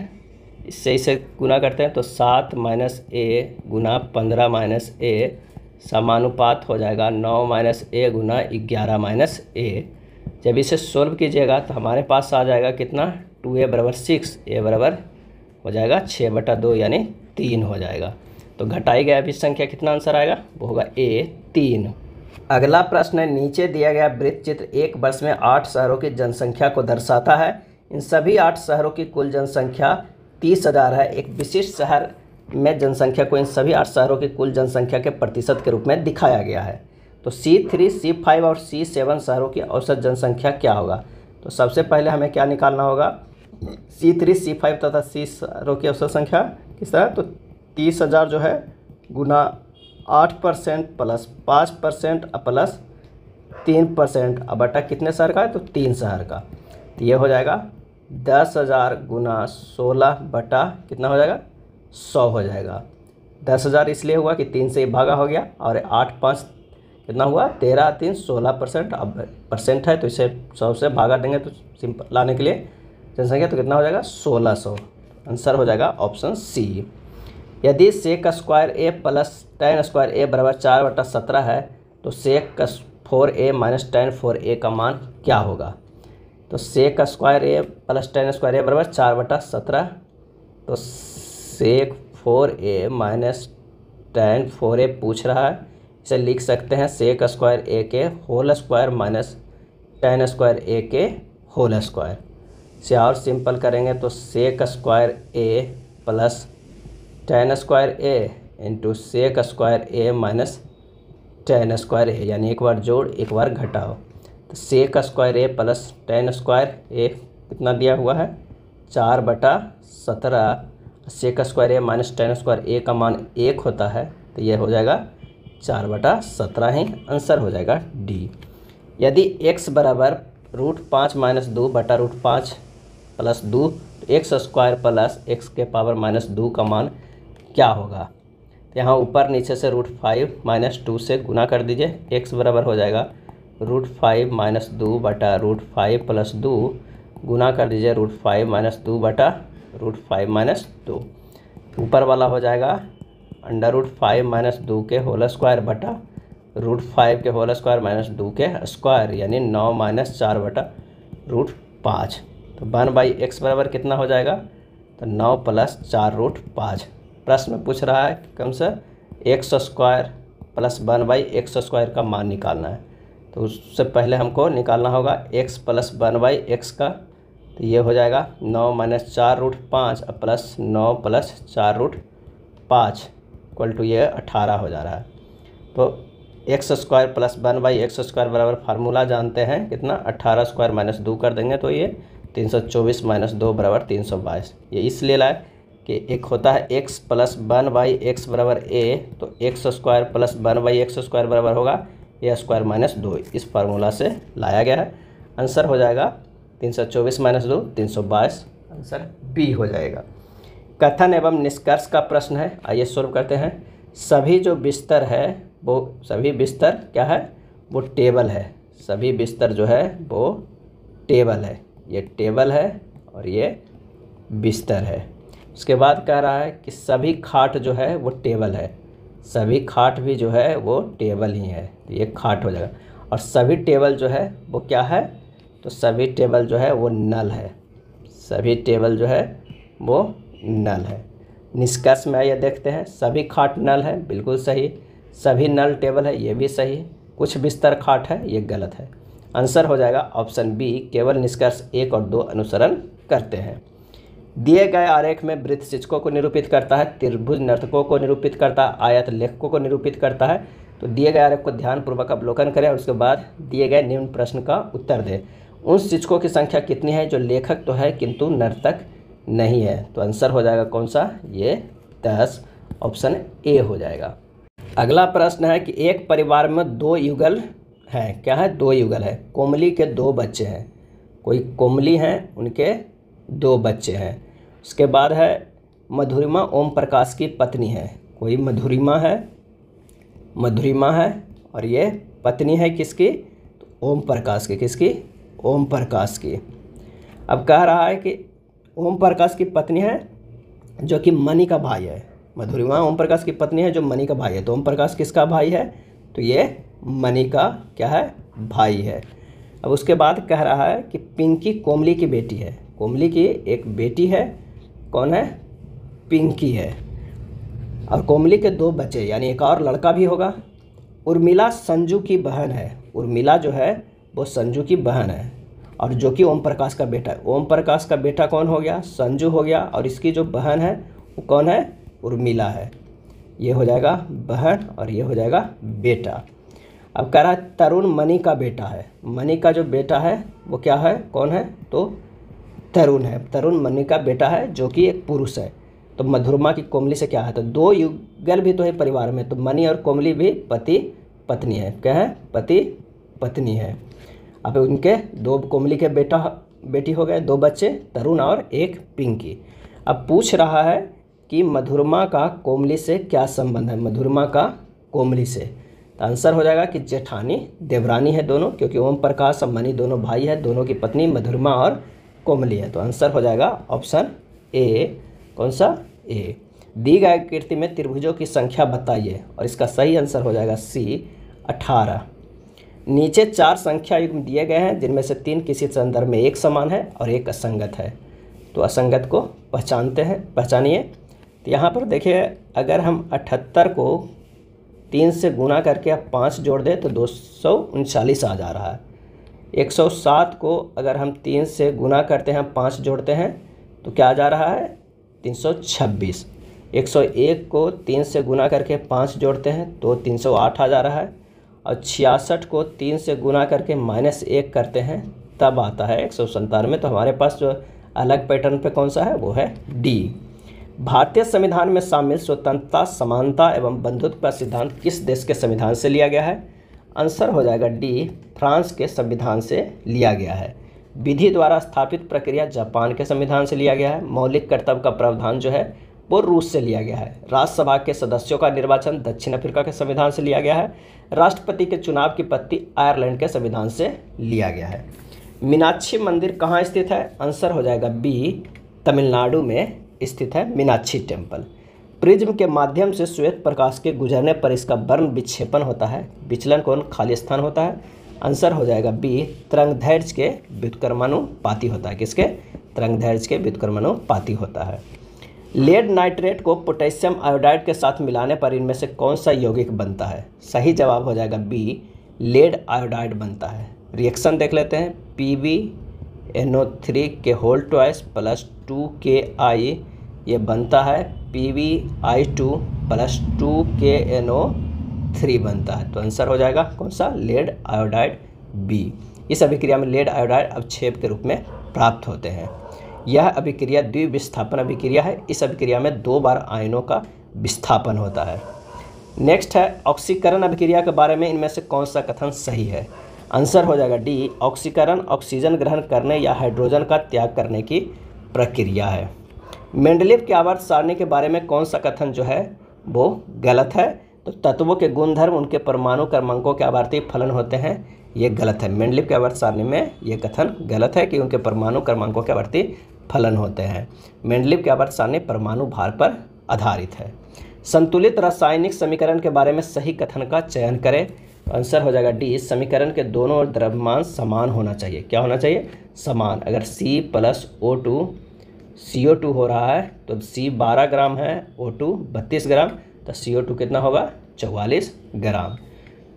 इससे इसे गुना करते हैं तो सात माइनस ए गुना पंद्रह माइनस ए समानुपात हो जाएगा नौ माइनस ए गुना ग्यारह माइनस ए जब इसे सोल्व कीजिएगा तो हमारे पास आ जाएगा कितना टू ए बराबर सिक्स ए बराबर हो जाएगा छः बटा दो यानी तीन हो जाएगा तो घटाई गया अभी संख्या कितना आंसर आएगा वो होगा ए तीन अगला प्रश्न है नीचे दिया गया वृत्त चित्र एक वर्ष में आठ शहरों की जनसंख्या को दर्शाता है इन सभी आठ शहरों की कुल जनसंख्या तीस हज़ार है एक विशिष्ट शहर में जनसंख्या को इन सभी आठ शहरों की कुल जनसंख्या के प्रतिशत के रूप में दिखाया गया है तो सी थ्री सी फाइव और सी सेवन शहरों की औसत जनसंख्या क्या होगा तो सबसे पहले हमें क्या निकालना होगा सी थ्री सी फाइव तथा सी शहरों की औसत संख्या किस तरह तो तीस हज़ार जो है गुना आठ परसेंट प्लस पाँच परसेंट प्लस तीन परसेंट अब बटा कितने शहर का है तो तीन शहर का तो ये हो जाएगा दस हज़ार गुना सोलह बटा कितना हो जाएगा सौ हो जाएगा दस हज़ार इसलिए हुआ कि तीन से भागा हो गया और आठ पाँच कितना हुआ तेरह तीन सोलह परसेंट अब परसेंट है तो इसे सौ से भागा देंगे तो सिंपल लाने के लिए जनसंख्या तो कितना हो जाएगा सोलह सौ आंसर हो जाएगा ऑप्शन सी यदि सेक का square A plus tan square A बराबर चार बटा सत्रह है तो सेक का four A minus tan four A का मान क्या होगा तो सेक का square A plus tan square A बराबर चार बटा सत्रह तो sec four A minus tan four A पूछ रहा है इसे लिख सकते हैं सेक स्क्वायर ए के whole square minus tan square A के होल स्क्वायर इसे और सिंपल करेंगे तो sec square A plus tan square A into sec square A minus tan square A यानी एक बार जोड़ एक बार घटाओ तो sec square A plus tan square A कितना दिया हुआ है चार बटा सत्रह का square A minus tan square A का मान एक होता है तो यह हो जाएगा चार बटा सत्रह ही आंसर हो जाएगा डी यदि एक्स बराबर रूट पाँच माइनस दो बटा रूट पाँच प्लस दो एक्स स्क्वायर प्लस एक्स के पावर माइनस दो का मान क्या होगा तो यहाँ ऊपर नीचे से रूट फाइव माइनस टू से गुना कर दीजिए एक्स बराबर हो जाएगा रूट फाइव माइनस दो बटा रूट फाइव प्लस दो गुना कर दीजिए रूट फाइव माइनस दो बटा रूट फाइव माइनस दो ऊपर वाला हो जाएगा अंडर रूट फाइव माइनस दो के होल स्क्वायर बटा रूट फाइव के होल स्क्वायर माइनस दो के स्क्वायर यानी नौ माइनस चार बटा रूट पाँच तो वन बाई एक्स बराबर कितना हो जाएगा तो नौ प्लस चार रूट पाँच प्रश्न पूछ रहा है कम से एक square plus one by X square का मान निकालना है तो उससे पहले हमको निकालना होगा X plus one by X का तो ये हो जाएगा नौ माइनस चार रूट पाँच और प्लस नौ प्लस चार रूट पाँच इक्वल टू ये अट्ठारह हो जा रहा है तो X square plus one by X square बराबर फार्मूला जानते हैं कितना अट्ठारह स्क्वायर माइनस दो कर देंगे तो ये तीन सौ चौबीस माइनस दो बराबर तीन सौ बाईस ये इसलिए लाए कि एक होता है X plus one by X बराबर ए तो X square plus one by X square बराबर होगा ए स्क्वायर माइनस दो इस फार्मूला से लाया गया है आंसर हो जाएगा तीन सौ चौबीस माइनस दो तीन सौ बाईस आंसर बी हो जाएगा कथन एवं निष्कर्ष का प्रश्न है आइए सॉल्व करते हैं सभी जो बिस्तर है वो सभी बिस्तर क्या है वो टेबल है सभी बिस्तर जो है वो टेबल है ये टेबल है और ये बिस्तर है उसके बाद कह रहा है कि सभी खाट जो है वो टेबल है सभी खाट भी जो है वो टेबल ही है तो ये खाट हो जाएगा और सभी टेबल जो है वो क्या है तो सभी टेबल जो है वो नल है सभी टेबल जो है वो नल है निष्कर्ष में आइए देखते हैं सभी खाट नल है बिल्कुल सही सभी नल टेबल है ये भी सही कुछ बिस्तर खाट है ये गलत है आंसर हो जाएगा ऑप्शन बी केवल निष्कर्ष एक और दो अनुसरण करते हैं दिए गए आरेख में वृत्त शिक्षकों को निरूपित करता है त्रिभुज नर्तकों को निरूपित करता है आयत लेखकों को निरूपित करता है तो दिए गए आरेख को ध्यानपूर्वक अवलोकन करें और उसके बाद दिए गए निम्न प्रश्न का उत्तर दें उन शिक्षकों की संख्या कितनी है जो लेखक तो है किंतु नर्तक नहीं है तो आंसर हो जाएगा कौन सा ये दस ऑप्शन ए हो जाएगा अगला प्रश्न है कि एक परिवार में दो युगल हैं क्या है दो युगल है कोमली के दो बच्चे हैं कोई कोमली हैं उनके दो बच्चे हैं उसके बाद है मधुरिमा ओम प्रकाश की पत्नी है कोई मधुरिमा है मधुरिमा है और ये पत्नी है किसकी तो ओम प्रकाश की किसकी ओम प्रकाश की अब कह रहा है कि ओम प्रकाश की पत्नी है जो कि मनी का भाई है मधुरिमा ओम प्रकाश की पत्नी है जो मनी का भाई है तो ओम प्रकाश किसका भाई है तो ये मनी का क्या है भाई है अब उसके बाद कह रहा है कि पिंकी कोमली की बेटी है कोमली की एक बेटी है कौन है पिंकी है और कोमली के दो बच्चे यानी एक और लड़का भी होगा उर्मिला संजू की बहन है उर्मिला जो है वो संजू की बहन है और जो कि ओम प्रकाश का बेटा है ओम प्रकाश का बेटा कौन हो गया संजू हो गया और इसकी जो बहन है वो कौन है उर्मिला है ये हो जाएगा बहन और ये हो जाएगा बेटा अब कह रहा है तरुण मणि का बेटा है मणि का जो बेटा है वो क्या है कौन है तो तरुण है तरुण मणि का बेटा है जो कि एक पुरुष है तो मधुरमा की कोमली से क्या है तो दो युगल भी तो है परिवार में तो मणि और कोमली भी पति पत्नी है क्या है पति पत्नी है अब उनके दो कोमली के बेटा बेटी हो गए दो बच्चे तरुण और एक पिंकी अब पूछ रहा है कि मधुरमा का कोमली से क्या संबंध है मधुरमा का कोमली से तो आंसर हो जाएगा कि जेठानी देवरानी है दोनों क्योंकि ओम प्रकाश अम्बानी दोनों भाई है दोनों की पत्नी मधुरमा और कोमली है तो आंसर हो जाएगा ऑप्शन ए कौन सा ए दी गाय कीर्ति में त्रिभुजों की संख्या बताइए और इसका सही आंसर हो जाएगा सी अठारह नीचे चार संख्या युग्म दिए गए हैं जिनमें से तीन किसी संदर्भ में एक समान है और एक असंगत है तो असंगत को पहचानते हैं पहचानिए तो यहाँ पर देखिए अगर हम अठहत्तर को तीन से गुना करके आप पाँच जोड़ दें तो दो सौ उनचालीस आ जा रहा है एक सौ सात को अगर हम तीन से गुना करते हैं पाँच जोड़ते हैं तो क्या आ जा रहा है तीन सौ छब्बीस एक सौ एक को तीन से गुना करके पाँच जोड़ते हैं तो तीन सौ आठ आ जा रहा है और छियासठ को तीन से गुना करके माइनस एक करते हैं तब आता है एक सौ संतानवे तो हमारे पास जो अलग पैटर्न पे कौन सा है वो है डी भारतीय संविधान में शामिल स्वतंत्रता समानता एवं बंधुत्व का सिद्धांत किस देश के संविधान से लिया गया है आंसर हो जाएगा डी फ्रांस के संविधान से लिया गया है विधि द्वारा स्थापित प्रक्रिया जापान के संविधान से लिया गया है मौलिक कर्तव्य का प्रावधान जो है वो रूस से लिया गया है राज्यसभा के सदस्यों का निर्वाचन दक्षिण अफ्रीका के संविधान से लिया गया है राष्ट्रपति के चुनाव की पत्ती आयरलैंड के संविधान से लिया गया है मीनाक्षी मंदिर कहाँ स्थित है आंसर हो जाएगा बी तमिलनाडु में स्थित है मीनाक्षी टेम्पल प्रिज्म के माध्यम से श्वेत प्रकाश के गुजरने पर इसका वर्ण विक्षेपण होता है विचलन कोण खाली स्थान होता है आंसर हो जाएगा बी तरंग धैर्य के व्युत्कर्मानुपाती होता है किसके तरंग धैर्य के व्युत्कर्मानुपाती होता है लेड नाइट्रेट को पोटेशियम आयोडाइड के साथ मिलाने पर इनमें से कौन सा यौगिक बनता है सही जवाब हो जाएगा बी लेड आयोडाइड बनता है रिएक्शन देख लेते हैं P B N O three के whole twice plus two K I ये बनता है P V I two plus two K N O three बनता है तो आंसर हो जाएगा कौन सा लेड आयोडाइड बी इस अभिक्रिया में लेड आयोडाइड अवक्षेप के रूप में प्राप्त होते हैं यह अभिक्रिया द्विविस्थापन अभिक्रिया है इस अभिक्रिया में दो बार आयनों का विस्थापन होता है नेक्स्ट है ऑक्सीकरण अभिक्रिया के बारे में इनमें से कौन सा कथन सही है आंसर हो जाएगा डी ऑक्सीकरण ऑक्सीजन ग्रहण करने या हाइड्रोजन का त्याग करने की प्रक्रिया है मेंडलिव की आवर्त सारणी के बारे में कौन सा कथन जो है वो गलत है तो तत्वों के गुणधर्म उनके परमाणु क्रमांकों के आवर्ती फलन होते हैं ये गलत है मेंडलिव के आवर्त सारणी में ये कथन गलत है कि उनके परमाणु क्रमांकों के आवर्ती फलन होते हैं मेंडलिव के अवरसाने परमाणु भार पर आधारित है संतुलित रासायनिक समीकरण के बारे में सही कथन का चयन करें आंसर हो जाएगा डी समीकरण के दोनों और द्रव्यमान समान होना चाहिए क्या होना चाहिए समान अगर C plus O two C O two हो रहा है तो C 12 ग्राम है ओ टू बत्तीस ग्राम तो सी ओ टू कितना होगा चौवालीस ग्राम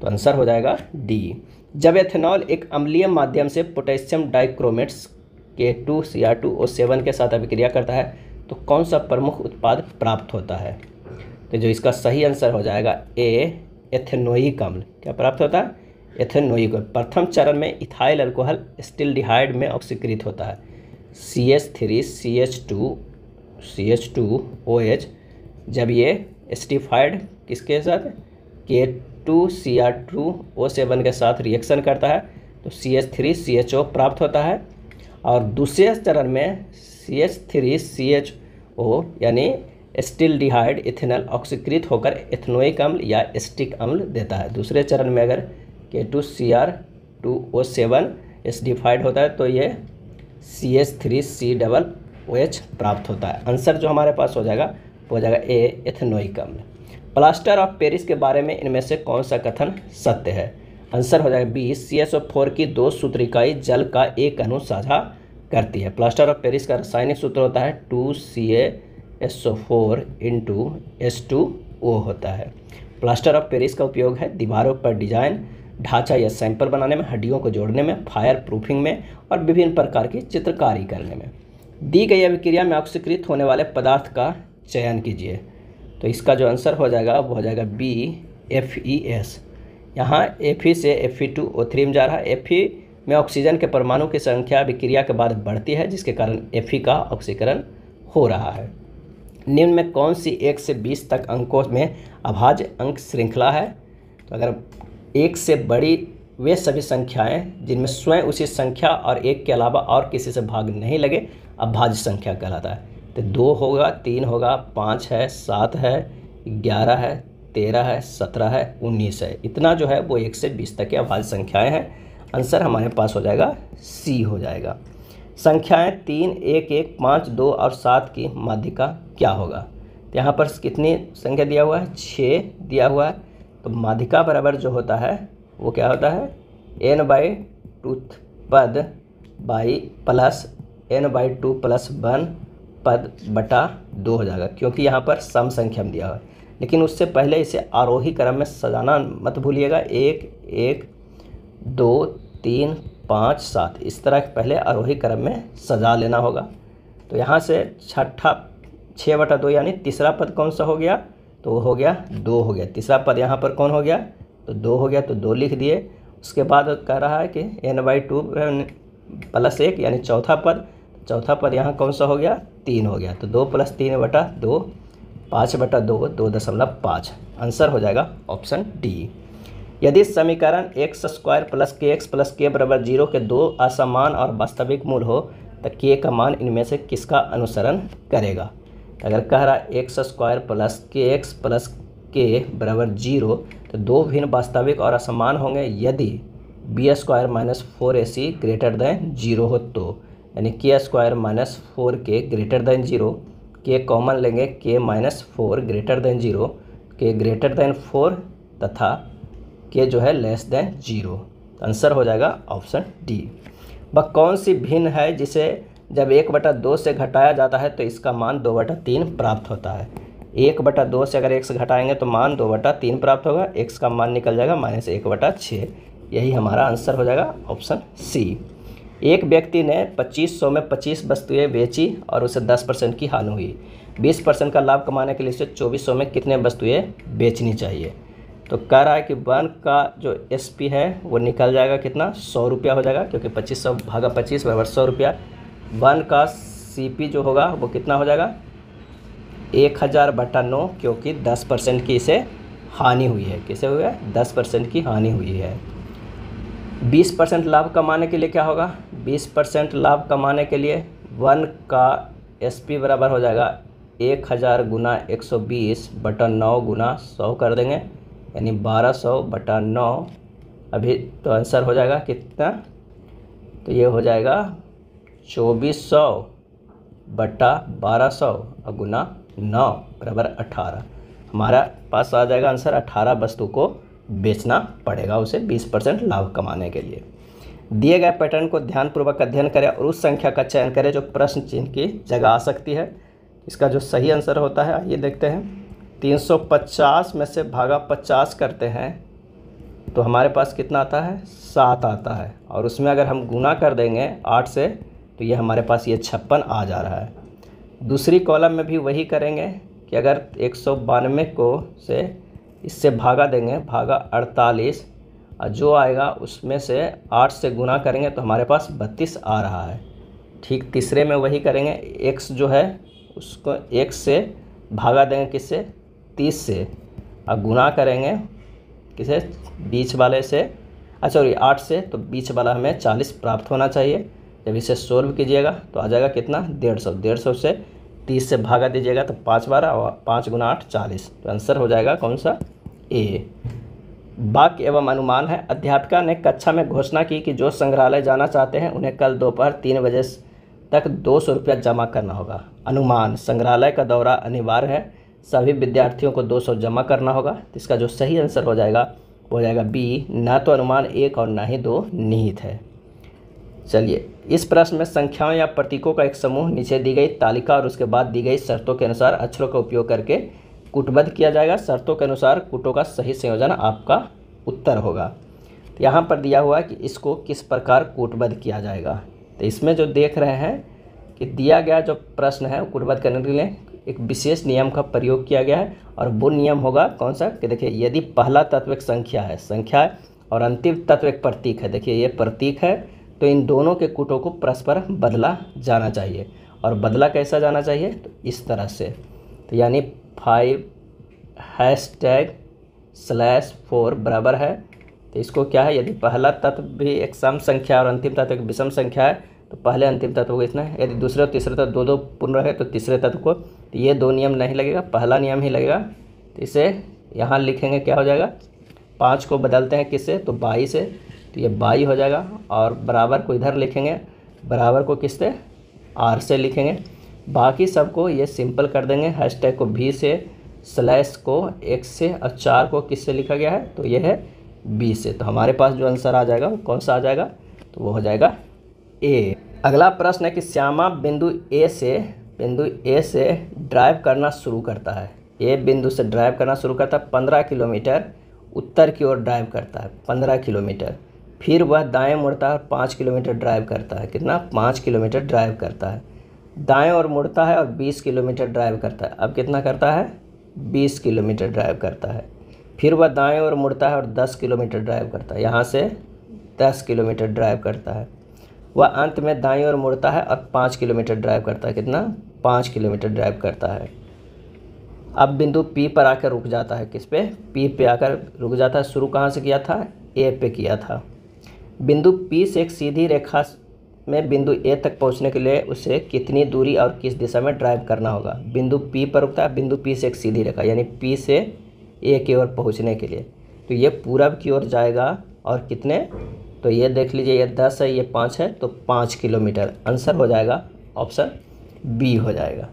तो आंसर हो जाएगा डी जब एथेनॉल एक अम्लीय माध्यम से potassium dichromates K two C R two O seven के साथ अभिक्रिया करता है तो कौन सा प्रमुख उत्पाद प्राप्त होता है तो जो इसका सही आंसर हो जाएगा ए एथेनोई कम्ल क्या प्राप्त होता है एथेनोइक प्रथम चरण में इथाइल अल्कोहल स्टिल डिहाइड में ऑक्सीकृत होता है C H three C H two C H two O H जब ये एस्टिफाइड किसके साथ K two C R two O seven के साथ रिएक्शन करता है तो C H three C H O प्राप्त होता है और दूसरे चरण में C H three C H O यानी स्टील डिहाइड इथेनल ऑक्सीकृत होकर इथनोइक अम्ल या स्टिक अम्ल देता है दूसरे चरण में अगर K two C R two O seven acidified होता है तो ये C H three C double O H प्राप्त होता है आंसर जो हमारे पास हो जाएगा वो हो जाएगा ए इथेनोइक अम्ल प्लास्टर ऑफ पेरिस के बारे में इनमें से कौन सा कथन सत्य है आंसर हो जाएगा B C S O four की दो सूत्र इकाई जल का एक अनु साझा करती है प्लास्टर ऑफ पेरिस का रासायनिक सूत्र होता है two C S O four into S two O होता है प्लास्टर ऑफ पेरिस का उपयोग है दीवारों पर डिजाइन ढांचा या सैंपल बनाने में हड्डियों को जोड़ने में फायर प्रूफिंग में और विभिन्न प्रकार की चित्रकारी करने में दी गई अभिक्रिया में ऑक्सीकृत होने वाले पदार्थ का चयन कीजिए तो इसका जो आंसर हो जाएगा वो हो जाएगा बी एफ ई एस यहाँ एफ से एफ टू ओ थ्री में जा रहा है एफ में ऑक्सीजन के परमाणु की संख्या विक्रिया के बाद बढ़ती है जिसके कारण एफ का ऑक्सीकरण हो रहा है निम्न में कौन सी एक से बीस तक अंकों में अभाज्य अंक श्रृंखला है तो अगर एक से बड़ी वे सभी संख्याएं जिनमें स्वयं उसी संख्या और एक के अलावा और किसी से भाग नहीं लगे अभाज्य संख्या कहलाता है तो दो होगा तीन होगा पाँच है सात है ग्यारह है तेरह है सत्रह है उन्नीस है इतना जो है वो एक से बीस तक के आवाज संख्याएँ हैं आंसर हमारे पास हो जाएगा सी हो जाएगा संख्याएं तीन एक एक पाँच दो और सात की माध्यिका क्या होगा तो यहाँ पर कितनी संख्या दिया हुआ है छः दिया हुआ है तो माध्यिका बराबर जो होता है वो क्या होता है एन बाई टू पद by plus N by two plus one पद बटा दो हो जाएगा क्योंकि यहाँ पर सम संख्या में दिया हुआ है लेकिन उससे पहले इसे आरोही क्रम में सजाना मत भूलिएगा एक एक दो तीन पाँच सात इस तरह पहले आरोही क्रम में सजा लेना होगा तो यहाँ से छठा छः बटा दो यानी तीसरा पद कौन सा हो गया तो वो हो गया दो हो गया तीसरा पद यहाँ पर कौन हो गया तो दो हो गया तो दो लिख दिए उसके बाद कह रहा है कि एन बाई टू प्लस एक यानी चौथा पद चौथा पद यहाँ कौन सा हो गया तीन हो गया तो दो प्लस तीन बटा दो पाँच बटा दो दो दशमलव पाँच आंसर हो जाएगा ऑप्शन डी यदि समीकरण X square plus K X plus K बराबर जीरो के दो असमान और वास्तविक मूल हो तो के का मान इनमें से किसका अनुसरण करेगा अगर कह रहा है X square plus K X plus K बराबर जीरो तो दो भिन्न वास्तविक और असमान होंगे यदि B square minus four A C greater than zero हो तो यानी K square minus four K greater than zero K common लेंगे K minus four greater than zero K greater than four तथा के जो है लेस देन जीरो आंसर हो जाएगा ऑप्शन डी व कौन सी भिन्न है जिसे जब एक बटा दो से घटाया जाता है तो इसका मान दो बटा तीन प्राप्त होता है एक बटा दो से अगर एक से घटाएंगे तो मान दो बटा तीन प्राप्त होगा एक्स का मान निकल जाएगा माइनस एक बटा छः यही हमारा आंसर हो जाएगा ऑप्शन सी एक व्यक्ति ने 2500 में 25 वस्तुएं बेची और उसे 10 परसेंट की हानि हुई 20 परसेंट का लाभ कमाने के लिए उसे 2400 में कितने वस्तुएं बेचनी चाहिए तो कह रहा है कि वन का जो एस है वो निकल जाएगा कितना सौ रुपया हो जाएगा क्योंकि पच्चीस सौ भागा पच्चीस बराबर सौ रुपया वन का सी जो होगा वो कितना हो जाएगा एक हज़ार बटा नौ क्योंकि दस परसेंट की इसे हानि हुई है कैसे हुई है दस परसेंट की हानि हुई है बीस परसेंट लाभ कमाने के लिए क्या होगा बीस परसेंट लाभ कमाने के लिए वन का एस पी बराबर हो जाएगा एक हज़ार गुना एक सौ बीस बटा नौ गुना सौ कर देंगे यानी बारह सौ बटा नौ अभी तो आंसर हो जाएगा कितना तो ये हो जाएगा चौबीस सौ बटा बारह सौ और गुना नौ बराबर अठारह हमारा पास आ जाएगा आंसर अठारह वस्तु को बेचना पड़ेगा उसे 20 परसेंट लाभ कमाने के लिए दिए गए पैटर्न को ध्यानपूर्वक अध्ययन करें और उस संख्या का चयन करें जो प्रश्न चिन्ह की जगह आ सकती है इसका जो सही आंसर होता है आइए देखते हैं 350 में से भागा 50 करते हैं तो हमारे पास कितना आता है सात आता है और उसमें अगर हम गुना कर देंगे आठ से तो ये हमारे पास ये छप्पन आ जा रहा है दूसरी कॉलम में भी वही करेंगे कि अगर एक को से इससे भागा देंगे भागा अड़तालीस और जो आएगा उसमें से आठ से गुना करेंगे तो हमारे पास बत्तीस आ रहा है ठीक तीसरे में वही करेंगे एक जो है उसको एक से भागा देंगे किससे तीस से और गुना करेंगे किसे बीच वाले से अच्छा सॉरी आठ से तो बीच वाला हमें चालीस प्राप्त होना चाहिए जब इसे सोल्व कीजिएगा तो आ जाएगा कितना डेढ़ सौ डेढ़ सौ से तीस से भागा दीजिएगा तो पाँच बार और पाँच गुना आठ चालीस तो आंसर हो जाएगा कौन सा ए वाक्य एवं अनुमान है अध्यापिका ने कक्षा में घोषणा की कि जो संग्रहालय जाना चाहते हैं उन्हें कल दोपहर तीन बजे तक दो सौ रुपया जमा करना होगा अनुमान संग्रहालय का दौरा अनिवार्य है सभी विद्यार्थियों को दो सौ जमा करना होगा इसका जो सही आंसर हो जाएगा वो हो जाएगा बी ना तो अनुमान एक और ना ही दो निहित है चलिए इस प्रश्न में संख्याओं या प्रतीकों का एक समूह नीचे दी गई तालिका और उसके बाद दी गई शर्तों के अनुसार अक्षरों का उपयोग करके कुटबद्ध किया जाएगा शर्तों के अनुसार कुटों का सही संयोजन आपका उत्तर होगा तो यहाँ पर दिया हुआ है कि इसको किस प्रकार कूटबद्ध किया जाएगा तो इसमें जो देख रहे हैं कि दिया गया जो प्रश्न है कूटबद्ध करने के लिए एक विशेष नियम का प्रयोग किया गया है और वो नियम होगा कौन सा कि देखिए यदि पहला तत्व एक संख्या है संख्या है और अंतिम तत्व एक प्रतीक है देखिए ये प्रतीक है तो इन दोनों के कुटों को परस्पर बदला जाना चाहिए और बदला कैसा जाना चाहिए तो इस तरह से तो यानी five hashtag slash four बराबर है तो इसको क्या है यदि पहला तत्व भी एक सम संख्या और अंतिम तत्व एक विषम संख्या है तो पहले अंतिम तत्व को इतना यदि दूसरे और तीसरे तत्व दो दो पुनः है तो तीसरे तत्व को तो ये दो नियम नहीं लगेगा पहला नियम ही लगेगा तो इसे यहाँ लिखेंगे क्या हो जाएगा पाँच को बदलते हैं किससे तो बाई से तो ये बाई हो जाएगा और बराबर को इधर लिखेंगे बराबर को किससे आर से लिखेंगे बाकी सबको ये सिंपल कर देंगे हैशटैग को बी से स्लैश को एक से और चार को किस से लिखा गया है तो ये है बी से तो हमारे पास जो आंसर आ जाएगा वो कौन सा आ जाएगा तो वो हो जाएगा ए अगला प्रश्न है कि श्यामा बिंदु ए से बिंदु ए से ड्राइव करना शुरू करता है ए बिंदु से ड्राइव करना शुरू करता है पंद्रह किलोमीटर उत्तर की ओर ड्राइव करता है पंद्रह किलोमीटर फिर वह दाएं मुड़ता है और पाँच किलोमीटर ड्राइव करता है कितना पाँच किलोमीटर ड्राइव करता है दाएं और मुड़ता है और बीस किलोमीटर ड्राइव करता है अब कितना करता है बीस किलोमीटर ड्राइव करता है फिर वह दाएं और मुड़ता है और दस किलोमीटर ड्राइव करता है यहाँ से दस किलोमीटर ड्राइव करता है वह अंत में दाएँ और मुड़ता है और पाँच किलोमीटर ड्राइव करता है कितना पाँच किलोमीटर ड्राइव करता है अब बिंदु पी पर आकर रुक जाता है किस पे पी पे आकर रुक जाता है शुरू कहाँ से किया था ए पे किया था बिंदु पी से एक सीधी रेखा में बिंदु ए तक पहुंचने के लिए उसे कितनी दूरी और किस दिशा में ड्राइव करना होगा बिंदु पी पर रुकता है बिंदु पी से एक सीधी रेखा यानी पी से ए की ओर पहुंचने के लिए तो ये पूरब की ओर जाएगा और कितने तो ये देख लीजिए ये दस है ये पाँच है तो पाँच किलोमीटर आंसर हो जाएगा ऑप्शन बी हो जाएगा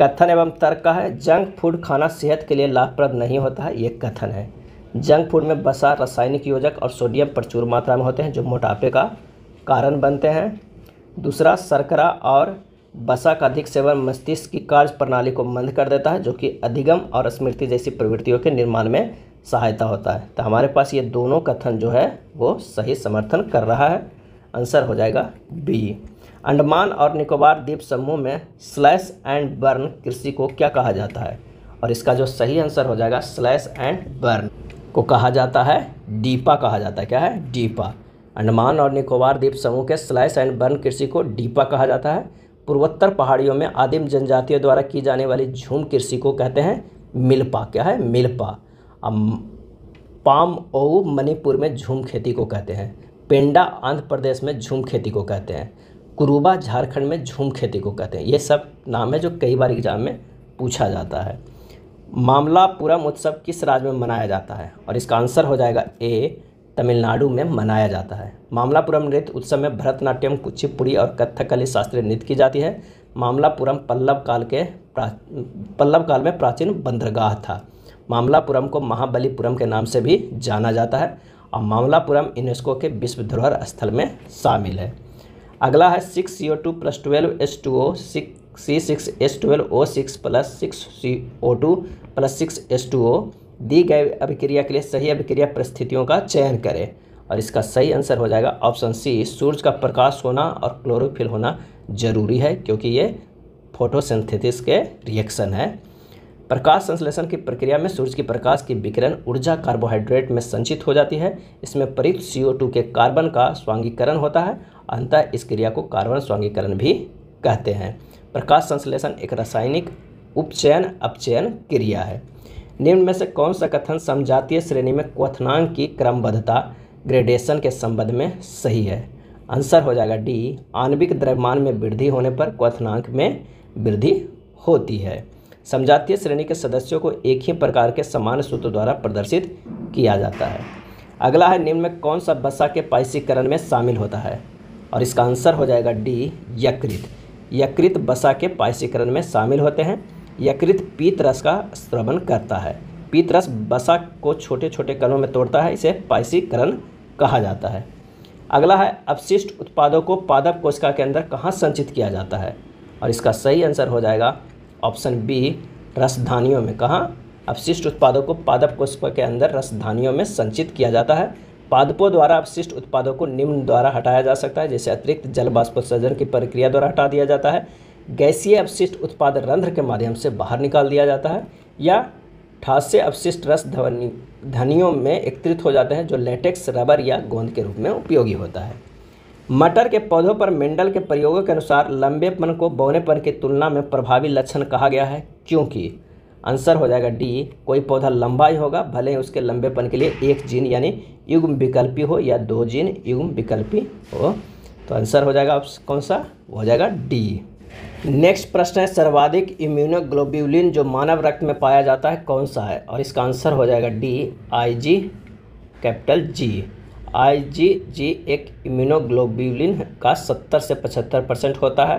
कथन एवं तर्क का है जंक फूड खाना सेहत के लिए लाभप्रद नहीं होता है ये कथन है जंक फूड में बसा रासायनिक योजक और सोडियम प्रचुर मात्रा में होते हैं जो मोटापे का कारण बनते हैं दूसरा शर्करा और बसा का अधिक सेवन मस्तिष्क की कार्य प्रणाली को मंद कर देता है जो कि अधिगम और स्मृति जैसी प्रवृत्तियों के निर्माण में सहायता होता है तो हमारे पास ये दोनों कथन जो है वो सही समर्थन कर रहा है आंसर हो जाएगा बी अंडमान और निकोबार द्वीप समूह में स्लैश एंड बर्न कृषि को क्या कहा जाता है और इसका जो सही आंसर हो जाएगा स्लैश एंड बर्न को कहा जाता है डीपा कहा जाता है क्या है डीपा अंडमान और निकोबार द्वीप समूह के स्लाइस एंड बर्न कृषि को डीपा कहा जाता है पूर्वोत्तर पहाड़ियों में आदिम जनजातियों द्वारा की जाने वाली झूम कृषि को कहते हैं मिल्पा क्या है मिल्पा अब पाम ओऊ मणिपुर में झूम खेती को कहते हैं पेंडा आंध्र प्रदेश में झूम खेती को कहते हैं कुरूबा झारखंड में झूम खेती को कहते हैं ये सब नाम है जो कई बार एग्जाम में पूछा जाता है मामलापुरम उत्सव किस राज्य में मनाया जाता है और इसका आंसर हो जाएगा ए तमिलनाडु में मनाया जाता है मामलापुरम नृत्य उत्सव में भरतनाट्यम कुचिपुड़ी और कथकली शास्त्रीय नृत्य की जाती है मामलापुरम पल्लव काल के पल्लव काल में प्राचीन बंदरगाह था मामलापुरम को महाबलीपुरम के नाम से भी जाना जाता है और मामलापुरम यूनेस्को के विश्व धरोहर स्थल में शामिल है अगला है six C O two plus twelve S two O six C six S twelve O six plus six C O two plus six S two O दी गई अभिक्रिया के लिए सही अभिक्रिया परिस्थितियों का चयन करें और इसका सही आंसर हो जाएगा ऑप्शन सी सूर्य का प्रकाश होना और क्लोरोफिल होना जरूरी है क्योंकि ये फोटोसिंथेसिस के रिएक्शन है प्रकाश संश्लेषण की प्रक्रिया में सूर्य की प्रकाश की विकिरण ऊर्जा कार्बोहाइड्रेट में संचित हो जाती है इसमें परित CO2 के कार्बन का स्वांगीकरण होता है अंतः इस क्रिया को कार्बन स्वांगीकरण भी कहते हैं प्रकाश संश्लेषण एक रासायनिक उपचयन अपचयन क्रिया है निम्न में से कौन सा कथन समजातीय श्रेणी में क्वथनांक की क्रमबद्धता ग्रेडेशन के संबंध में सही है आंसर हो जाएगा डी आणविक द्रव्यमान में वृद्धि होने पर क्वथनांक में वृद्धि होती है समजातीय श्रेणी के सदस्यों को एक ही प्रकार के समान सूत्र द्वारा प्रदर्शित किया जाता है अगला है निम्न में कौन सा बसा के पाइसीकरण में शामिल होता है और इसका आंसर हो जाएगा डी यकृत यकृत बसा के पायसीकरण में शामिल होते हैं यकृत पीत रस का श्रवण करता है पीत रस बसा को छोटे छोटे कणों में तोड़ता है इसे पायसीकरण कहा जाता है अगला है अपशिष्ट उत्पादों को पादप कोशिका के अंदर कहाँ संचित किया जाता है और इसका सही आंसर हो जाएगा ऑप्शन बी रसधानियों में कहाँ अपशिष्ट उत्पादों को पादप कोशिका के अंदर रसधानियों में संचित किया जाता है पादपों द्वारा अपशिष्ट उत्पादों को निम्न द्वारा हटाया जा सकता है जैसे अतिरिक्त जल बाष्पोत्सर्जन की प्रक्रिया द्वारा हटा दिया जाता है गैसीय अपशिष्ट उत्पाद रंध्र के माध्यम से बाहर निकाल दिया जाता है या ठास से अपशिष्ट रस ध्वनि धनियों में एकत्रित हो जाते हैं जो लेटेक्स रबर या गोंद के रूप में उपयोगी होता है मटर के पौधों पर मेंडल के प्रयोगों के अनुसार लंबेपन को बौनेपन की तुलना में प्रभावी लक्षण कहा गया है क्योंकि आंसर हो जाएगा डी कोई पौधा लंबा ही होगा भले ही उसके लंबेपन के लिए एक जीन यानी युग्म विकल्पी हो या दो जीन युग्म विकल्पी हो तो आंसर हो जाएगा ऑप्शन कौन सा हो जाएगा डी नेक्स्ट प्रश्न है सर्वाधिक इम्यूनोग्लोब्यूलिन जो मानव रक्त में पाया जाता है कौन सा है और इसका आंसर हो जाएगा D I G capital G आई जी जी एक इम्यूनोग्लोब्यूलिन का सत्तर से पचहत्तर परसेंट होता है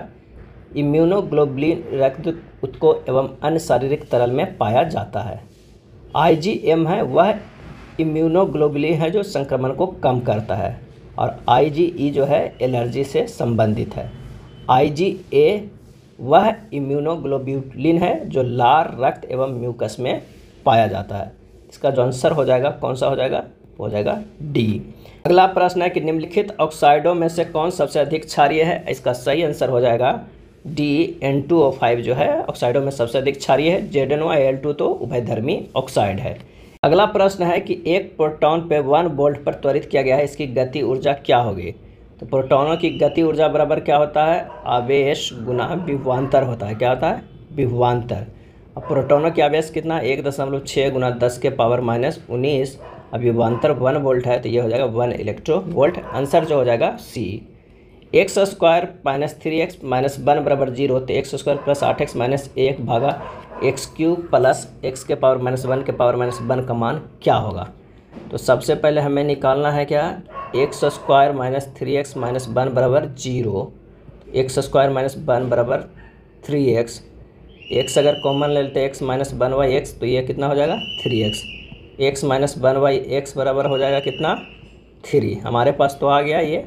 इम्यूनोग्लोबलिन रक्त उत्को एवं अन्य शारीरिक तरल में पाया जाता है आईजीएम है वह इम्यूनोग्लोबलिन है जो संक्रमण को कम करता है और आईजीई e जो है एलर्जी से संबंधित है आईजीए वह इम्यूनोग्लोबुलिन है जो लार रक्त एवं म्यूकस में पाया जाता है इसका जो आंसर हो जाएगा कौन सा हो जाएगा हो जाएगा डी अगला प्रश्न है कि निम्नलिखित ऑक्साइडों में से कौन सबसे अधिक क्षारीय है इसका सही आंसर हो जाएगा D N two O five जो है ऑक्साइडों में सबसे अधिक क्षारीय है Z N Y L two तो उभयधर्मी ऑक्साइड है अगला प्रश्न है कि एक प्रोटॉन पे वन बोल्ट पर त्वरित किया गया है इसकी गति ऊर्जा क्या होगी तो प्रोटॉनों की गति ऊर्जा बराबर क्या होता है आवेश गुना विभवान्तर होता है क्या होता है विभवान्तर अब प्रोटॉनों की आवेश कितना एक दशमलव छः गुना दस के पावर माइनस उन्नीस अब विभवान्तर वन वोल्ट है तो ये हो जाएगा वन इलेक्ट्रो वोल्ट आंसर जो हो जाएगा C X square minus three X minus one बराबर जीरो तो एक्स स्क्वायर प्लस आठ एक्स माइनस एक भागा एक्स क्यूब प्लस एक्स के पावर माइनस वन के पावर माइनस वन का मान क्या होगा तो सबसे पहले हमें निकालना है क्या X square minus three X minus one बराबर zero X square minus one बराबर थ्री एक्स एक्स अगर कॉमन ले लेते X minus one by X तो ये कितना हो जाएगा three X X minus one by X बराबर हो जाएगा कितना थ्री हमारे पास तो आ गया ये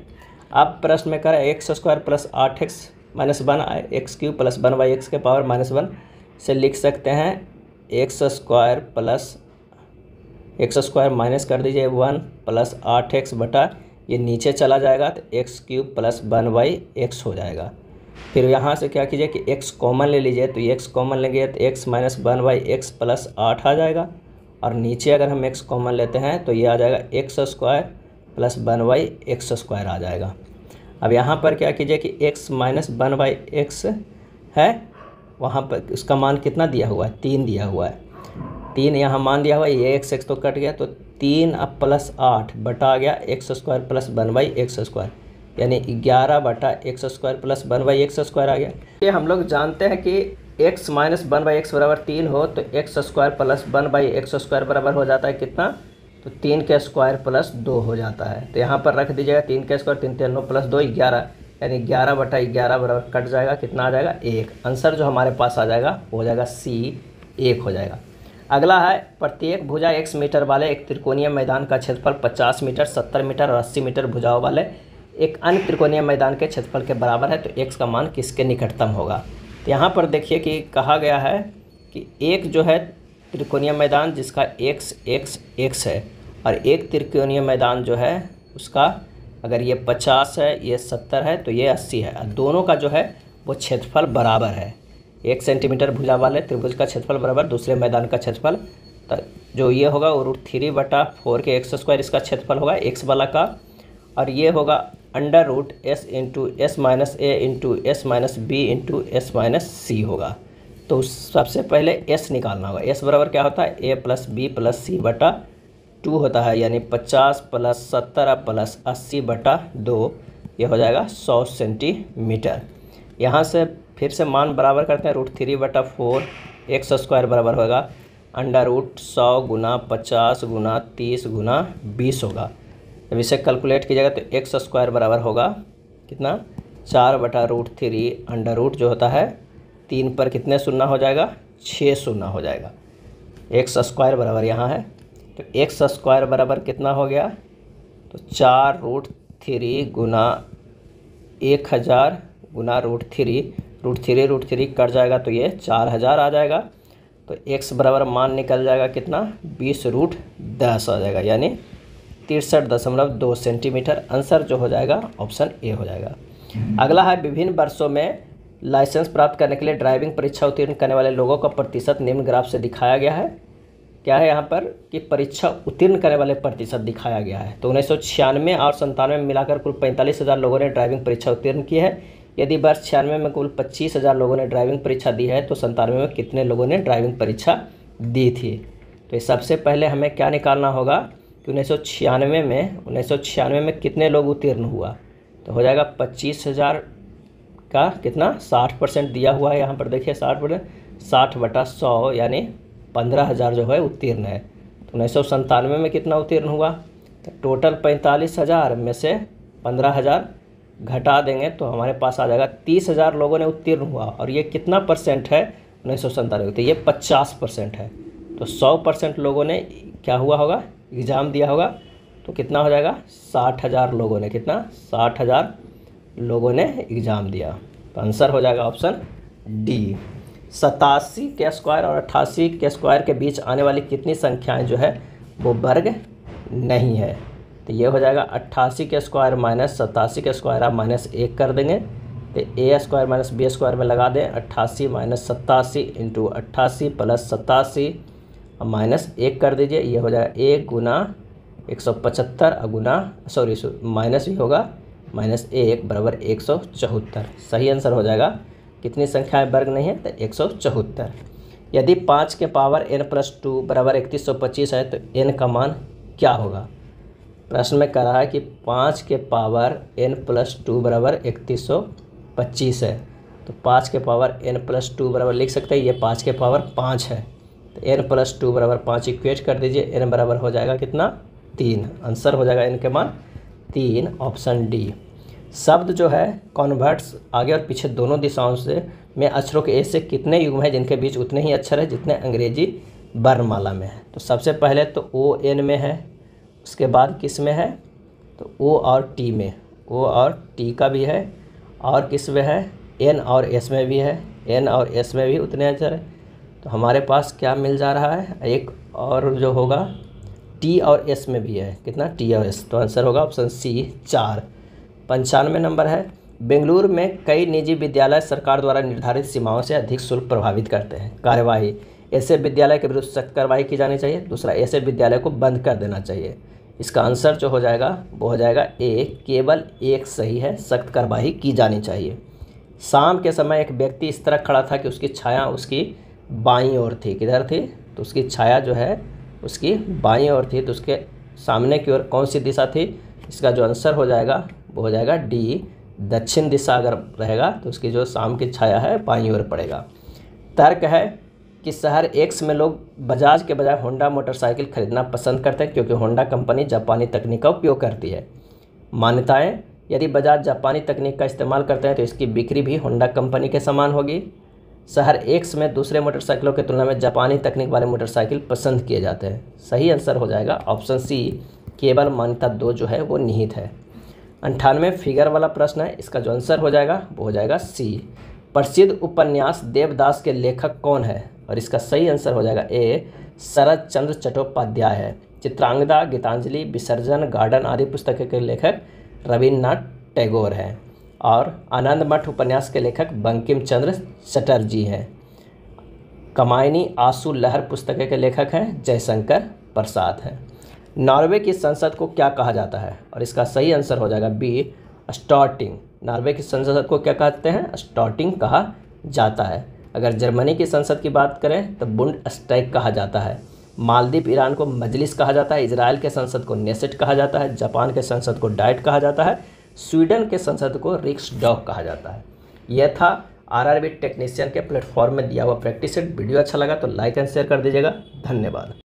अब प्रश्न में करें एक्स स्क्वायर प्लस आठ X minus one X cube plus one by X के पावर माइनस वन से लिख सकते हैं X square plus X square minus कर दीजिए वन प्लस आठ एक्स बटा ये नीचे चला जाएगा तो X cube plus one by X हो जाएगा फिर यहाँ से क्या कीजिए कि एक्स कॉमन ले लीजिए तो एक्स कॉमन लेंगे तो X minus one by X plus आठ आ जाएगा और नीचे अगर हम एक्स कॉमन लेते हैं तो ये आ जाएगा X square plus one by X square आ जाएगा अब यहाँ पर क्या कीजिए कि X minus one by X है वहाँ पर उसका मान कितना दिया हुआ है तीन दिया हुआ है तीन यहाँ मान दिया हुआ है ये एक्स एक्स तो कट गया तो तीन अब प्लस आठ बटा आ गया X square plus one by X square यानी ग्यारह बटा X square plus one by X square आ गया ये हम लोग जानते हैं कि X minus one by X बराबर तीन हो तो X square plus one by X square बराबर हो जाता है कितना तो तीन के स्क्वायर प्लस दो हो जाता है तो यहाँ पर रख दीजिएगा तीन के स्क्वायर तीन तीन नौ प्लस दो ग्यारह यानी ग्यारह बटा ग्यारह बराबर कट जाएगा कितना आ जाएगा एक आंसर जो हमारे पास आ जाएगा हो जाएगा सी एक हो जाएगा अगला है प्रत्येक भुजा एक्स मीटर वाले एक त्रिकोणीय मैदान का क्षेत्रफल पचास मीटर सत्तर मीटर और अस्सी मीटर भुजाओं वाले एक अन्य त्रिकोणीय मैदान के क्षेत्रफल के बराबर है तो एक्स का मान किसके निकटतम होगा तो यहाँ पर देखिए कि कहा गया है कि एक जो है त्रिकोणीय मैदान जिसका एक्स एक्स एक्स है और एक त्रिकोणीय मैदान जो है उसका अगर ये पचास है ये सत्तर है तो ये अस्सी है और दोनों का जो है वो क्षेत्रफल बराबर है एक सेंटीमीटर भुजा वाले त्रिभुज का क्षेत्रफल बराबर दूसरे मैदान का क्षेत्रफल तो जो ये होगा वो रूट थ्री बटा फोर के एक्स स्क्वायर इसका क्षेत्रफल होगा एक्स वाला का और ये होगा under root S into S minus A into S minus B into S minus C होगा तो सबसे पहले एस निकालना होगा एस बराबर क्या होता है A plus B plus C बटा टू होता है यानी पचास प्लस सत्तर प्लस अस्सी बटा दो ये हो जाएगा सौ सेंटीमीटर यहाँ से फिर से मान बराबर करते हैं रूट थ्री बटा फोर एक्स स्क्वायर बराबर होगा अंडर रूट सौ गुना पचास गुना तीस गुना बीस होगा जब इसे कैलकुलेट कीजिएगा तो एक्स स्क्वायर बराबर होगा कितना चार बटा रूट थ्री अंडर रूट जो होता है तीन पर कितने सुनना हो जाएगा छः सुनना हो जाएगा एक्स स्क्वायर बराबर यहाँ है तो एक्स स्क्वायर बराबर कितना हो गया तो चार रूट थ्री गुना एक हज़ार गुना root three root three root three cut जाएगा तो ये चार हज़ार आ जाएगा तो एक्स बराबर मान निकल जाएगा कितना बीस रूट दस आ जाएगा यानी तिरसठ दशमलव दो सेंटीमीटर आंसर जो हो जाएगा ऑप्शन ए हो जाएगा अगला है विभिन्न वर्षों में लाइसेंस प्राप्त करने के लिए ड्राइविंग परीक्षा उत्तीर्ण करने वाले लोगों का प्रतिशत निम्न ग्राफ से दिखाया गया है क्या है यहाँ पर कि परीक्षा उत्तीर्ण करने वाले प्रतिशत दिखाया गया है तो उन्नीस और संतानवे में मिलाकर कुल पैंतालीस हज़ार लोगों ने ड्राइविंग परीक्षा उत्तीर्ण की है यदि वर्ष छियानवे में कुल पच्चीस हज़ार लोगों ने ड्राइविंग परीक्षा दी है तो संतानवे में कितने लोगों ने ड्राइविंग परीक्षा दी थी तो सबसे पहले हमें क्या निकालना होगा कि उन्नीस में उन्नीस में कितने लोग उत्तीर्ण हुआ तो हो जाएगा पच्चीस हज़ार का कितना साठ परसेंट दिया हुआ है यहाँ पर देखिए साठ परसेंट साठ बटा सौ यानी पंद्रह हज़ार जो है उत्तीर्ण है तो उन्नीस सौ संतानवे में कितना उत्तीर्ण हुआ तो टोटल पैंतालीस हज़ार में से पंद्रह हज़ार घटा देंगे तो हमारे पास आ जाएगा तीस हज़ार लोगों ने उत्तीर्ण हुआ और ये कितना परसेंट है उन्नीस सौ संतानवे तो ये पचास परसेंट है तो सौ परसेंट लोगों ने क्या हुआ होगा एग्ज़ाम दिया होगा तो कितना हो जाएगा साठ हज़ार लोगों ने कितना साठ हज़ार लोगों ने एग्ज़ाम दिया तो आंसर हो जाएगा ऑप्शन डी सतासी के स्क्वायर और अट्ठासी के स्क्वायर के बीच आने वाली कितनी संख्याएं जो है वो वर्ग नहीं है तो ये हो जाएगा अट्ठासी के स्क्वायर माइनस सतासी के स्क्वायर आप माइनस एक कर देंगे तो A square minus B square में लगा दें अट्ठासी माइनस सत्तासी इंटू अट्ठासी प्लस सतासी और माइनस एक कर दीजिए ये हो जाएगा एक गुना एक सौ पचहत्तर गुना सॉरी माइनस भी होगा माइनस एक बराबर एक सौ चौहत्तर सही आंसर हो जाएगा कितनी संख्या में वर्ग नहीं है तो एक सौ चौहत्तर यदि पाँच के पावर एन प्लस टू बराबर इकतीस सौ पच्चीस है तो एन का मान क्या होगा प्रश्न में कह रहा है कि पाँच के पावर एन प्लस टू बराबर इकतीस सौ पच्चीस है तो पाँच के पावर एन प्लस टू बराबर लिख सकते हैं ये पाँच के पावर पाँच है तो एन प्लस टू बराबर पाँच इक्वेट कर दीजिए एन बराबर हो जाएगा कितना तीन आंसर हो जाएगा एन के मान तीन ऑप्शन डी शब्द जो है कॉन्वर्ट्स आगे और पीछे दोनों दिशाओं से में अक्षरों के ऐसे कितने युग्म हैं जिनके बीच उतने ही अक्षर हैं जितने अंग्रेजी वर्णमाला में है तो सबसे पहले तो ओ एन में है उसके बाद किस में है तो ओ और टी में ओ और टी का भी है और किस में है एन और एस में भी है एन और एस में भी उतने अक्षर है तो हमारे पास क्या मिल जा रहा है एक और जो होगा टी और एस में भी है कितना टी और एस तो आंसर होगा ऑप्शन सी चार पंचानवे नंबर है बेंगलुरु में कई निजी विद्यालय सरकार द्वारा निर्धारित सीमाओं से अधिक शुल्क प्रभावित करते हैं कार्यवाही ऐसे विद्यालय के विरुद्ध सख्त कार्रवाई की जानी चाहिए दूसरा ऐसे विद्यालय को बंद कर देना चाहिए इसका आंसर जो हो जाएगा वो हो जाएगा ए केवल एक सही है सख्त कार्रवाई की जानी चाहिए शाम के समय एक व्यक्ति इस तरह खड़ा था कि उसकी छाया उसकी बाई ओर थी किधर थी तो उसकी छाया जो है उसकी बाई ओर थी तो उसके सामने की ओर कौन सी दिशा थी इसका जो आंसर हो जाएगा हो जाएगा डी दक्षिण दिशा अगर रहेगा तो उसकी जो शाम की छाया है पाई ओर पड़ेगा तर्क है कि शहर एक्स में लोग बजाज के बजाय होंडा मोटरसाइकिल खरीदना पसंद करते हैं क्योंकि होंडा कंपनी जापानी तकनीक का उपयोग करती है मान्यताएं यदि बजाज जापानी तकनीक का इस्तेमाल करते हैं तो इसकी बिक्री भी होंडा कंपनी के समान होगी शहर एक्स में दूसरे मोटरसाइकिलों की तुलना में जापानी तकनीक वाले मोटरसाइकिल पसंद किए जाते हैं सही आंसर हो जाएगा ऑप्शन सी केवल मान्यता दो जो है वो निहित है अंठानवे फिगर वाला प्रश्न है इसका जो आंसर हो जाएगा वो हो जाएगा सी प्रसिद्ध उपन्यास देवदास के लेखक कौन है और इसका सही आंसर हो जाएगा ए शरद चंद्र चट्टोपाध्याय है चित्रांगदा गीतांजलि विसर्जन गार्डन आदि पुस्तक के लेखक रविन्द्रनाथ टैगोर हैं और आनंद मठ उपन्यास के लेखक बंकिम चंद्र चटर्जी हैं कमायनी आंसू लहर पुस्तक के लेखक हैं जयशंकर प्रसाद हैं नॉर्वे की संसद को क्या कहा जाता है और इसका सही आंसर हो जाएगा बी स्टॉटिंग नॉर्वे की संसद को क्या कहते हैं स्टॉटिंग कहा जाता है अगर जर्मनी की संसद की बात करें तो बुंड स्टैक कहा जाता है मालदीप ईरान को मजलिस कहा जाता है इसराइल के संसद को नेसेट कहा जाता है जापान के संसद को डाइट कहा जाता है स्वीडन के संसद को रिक्स डॉग कहा जाता है यह था आरआरबी टेक्नीशियन के प्लेटफॉर्म में दिया हुआ प्रैक्टिस सेट वीडियो अच्छा लगा तो लाइक एंड शेयर कर दीजिएगा धन्यवाद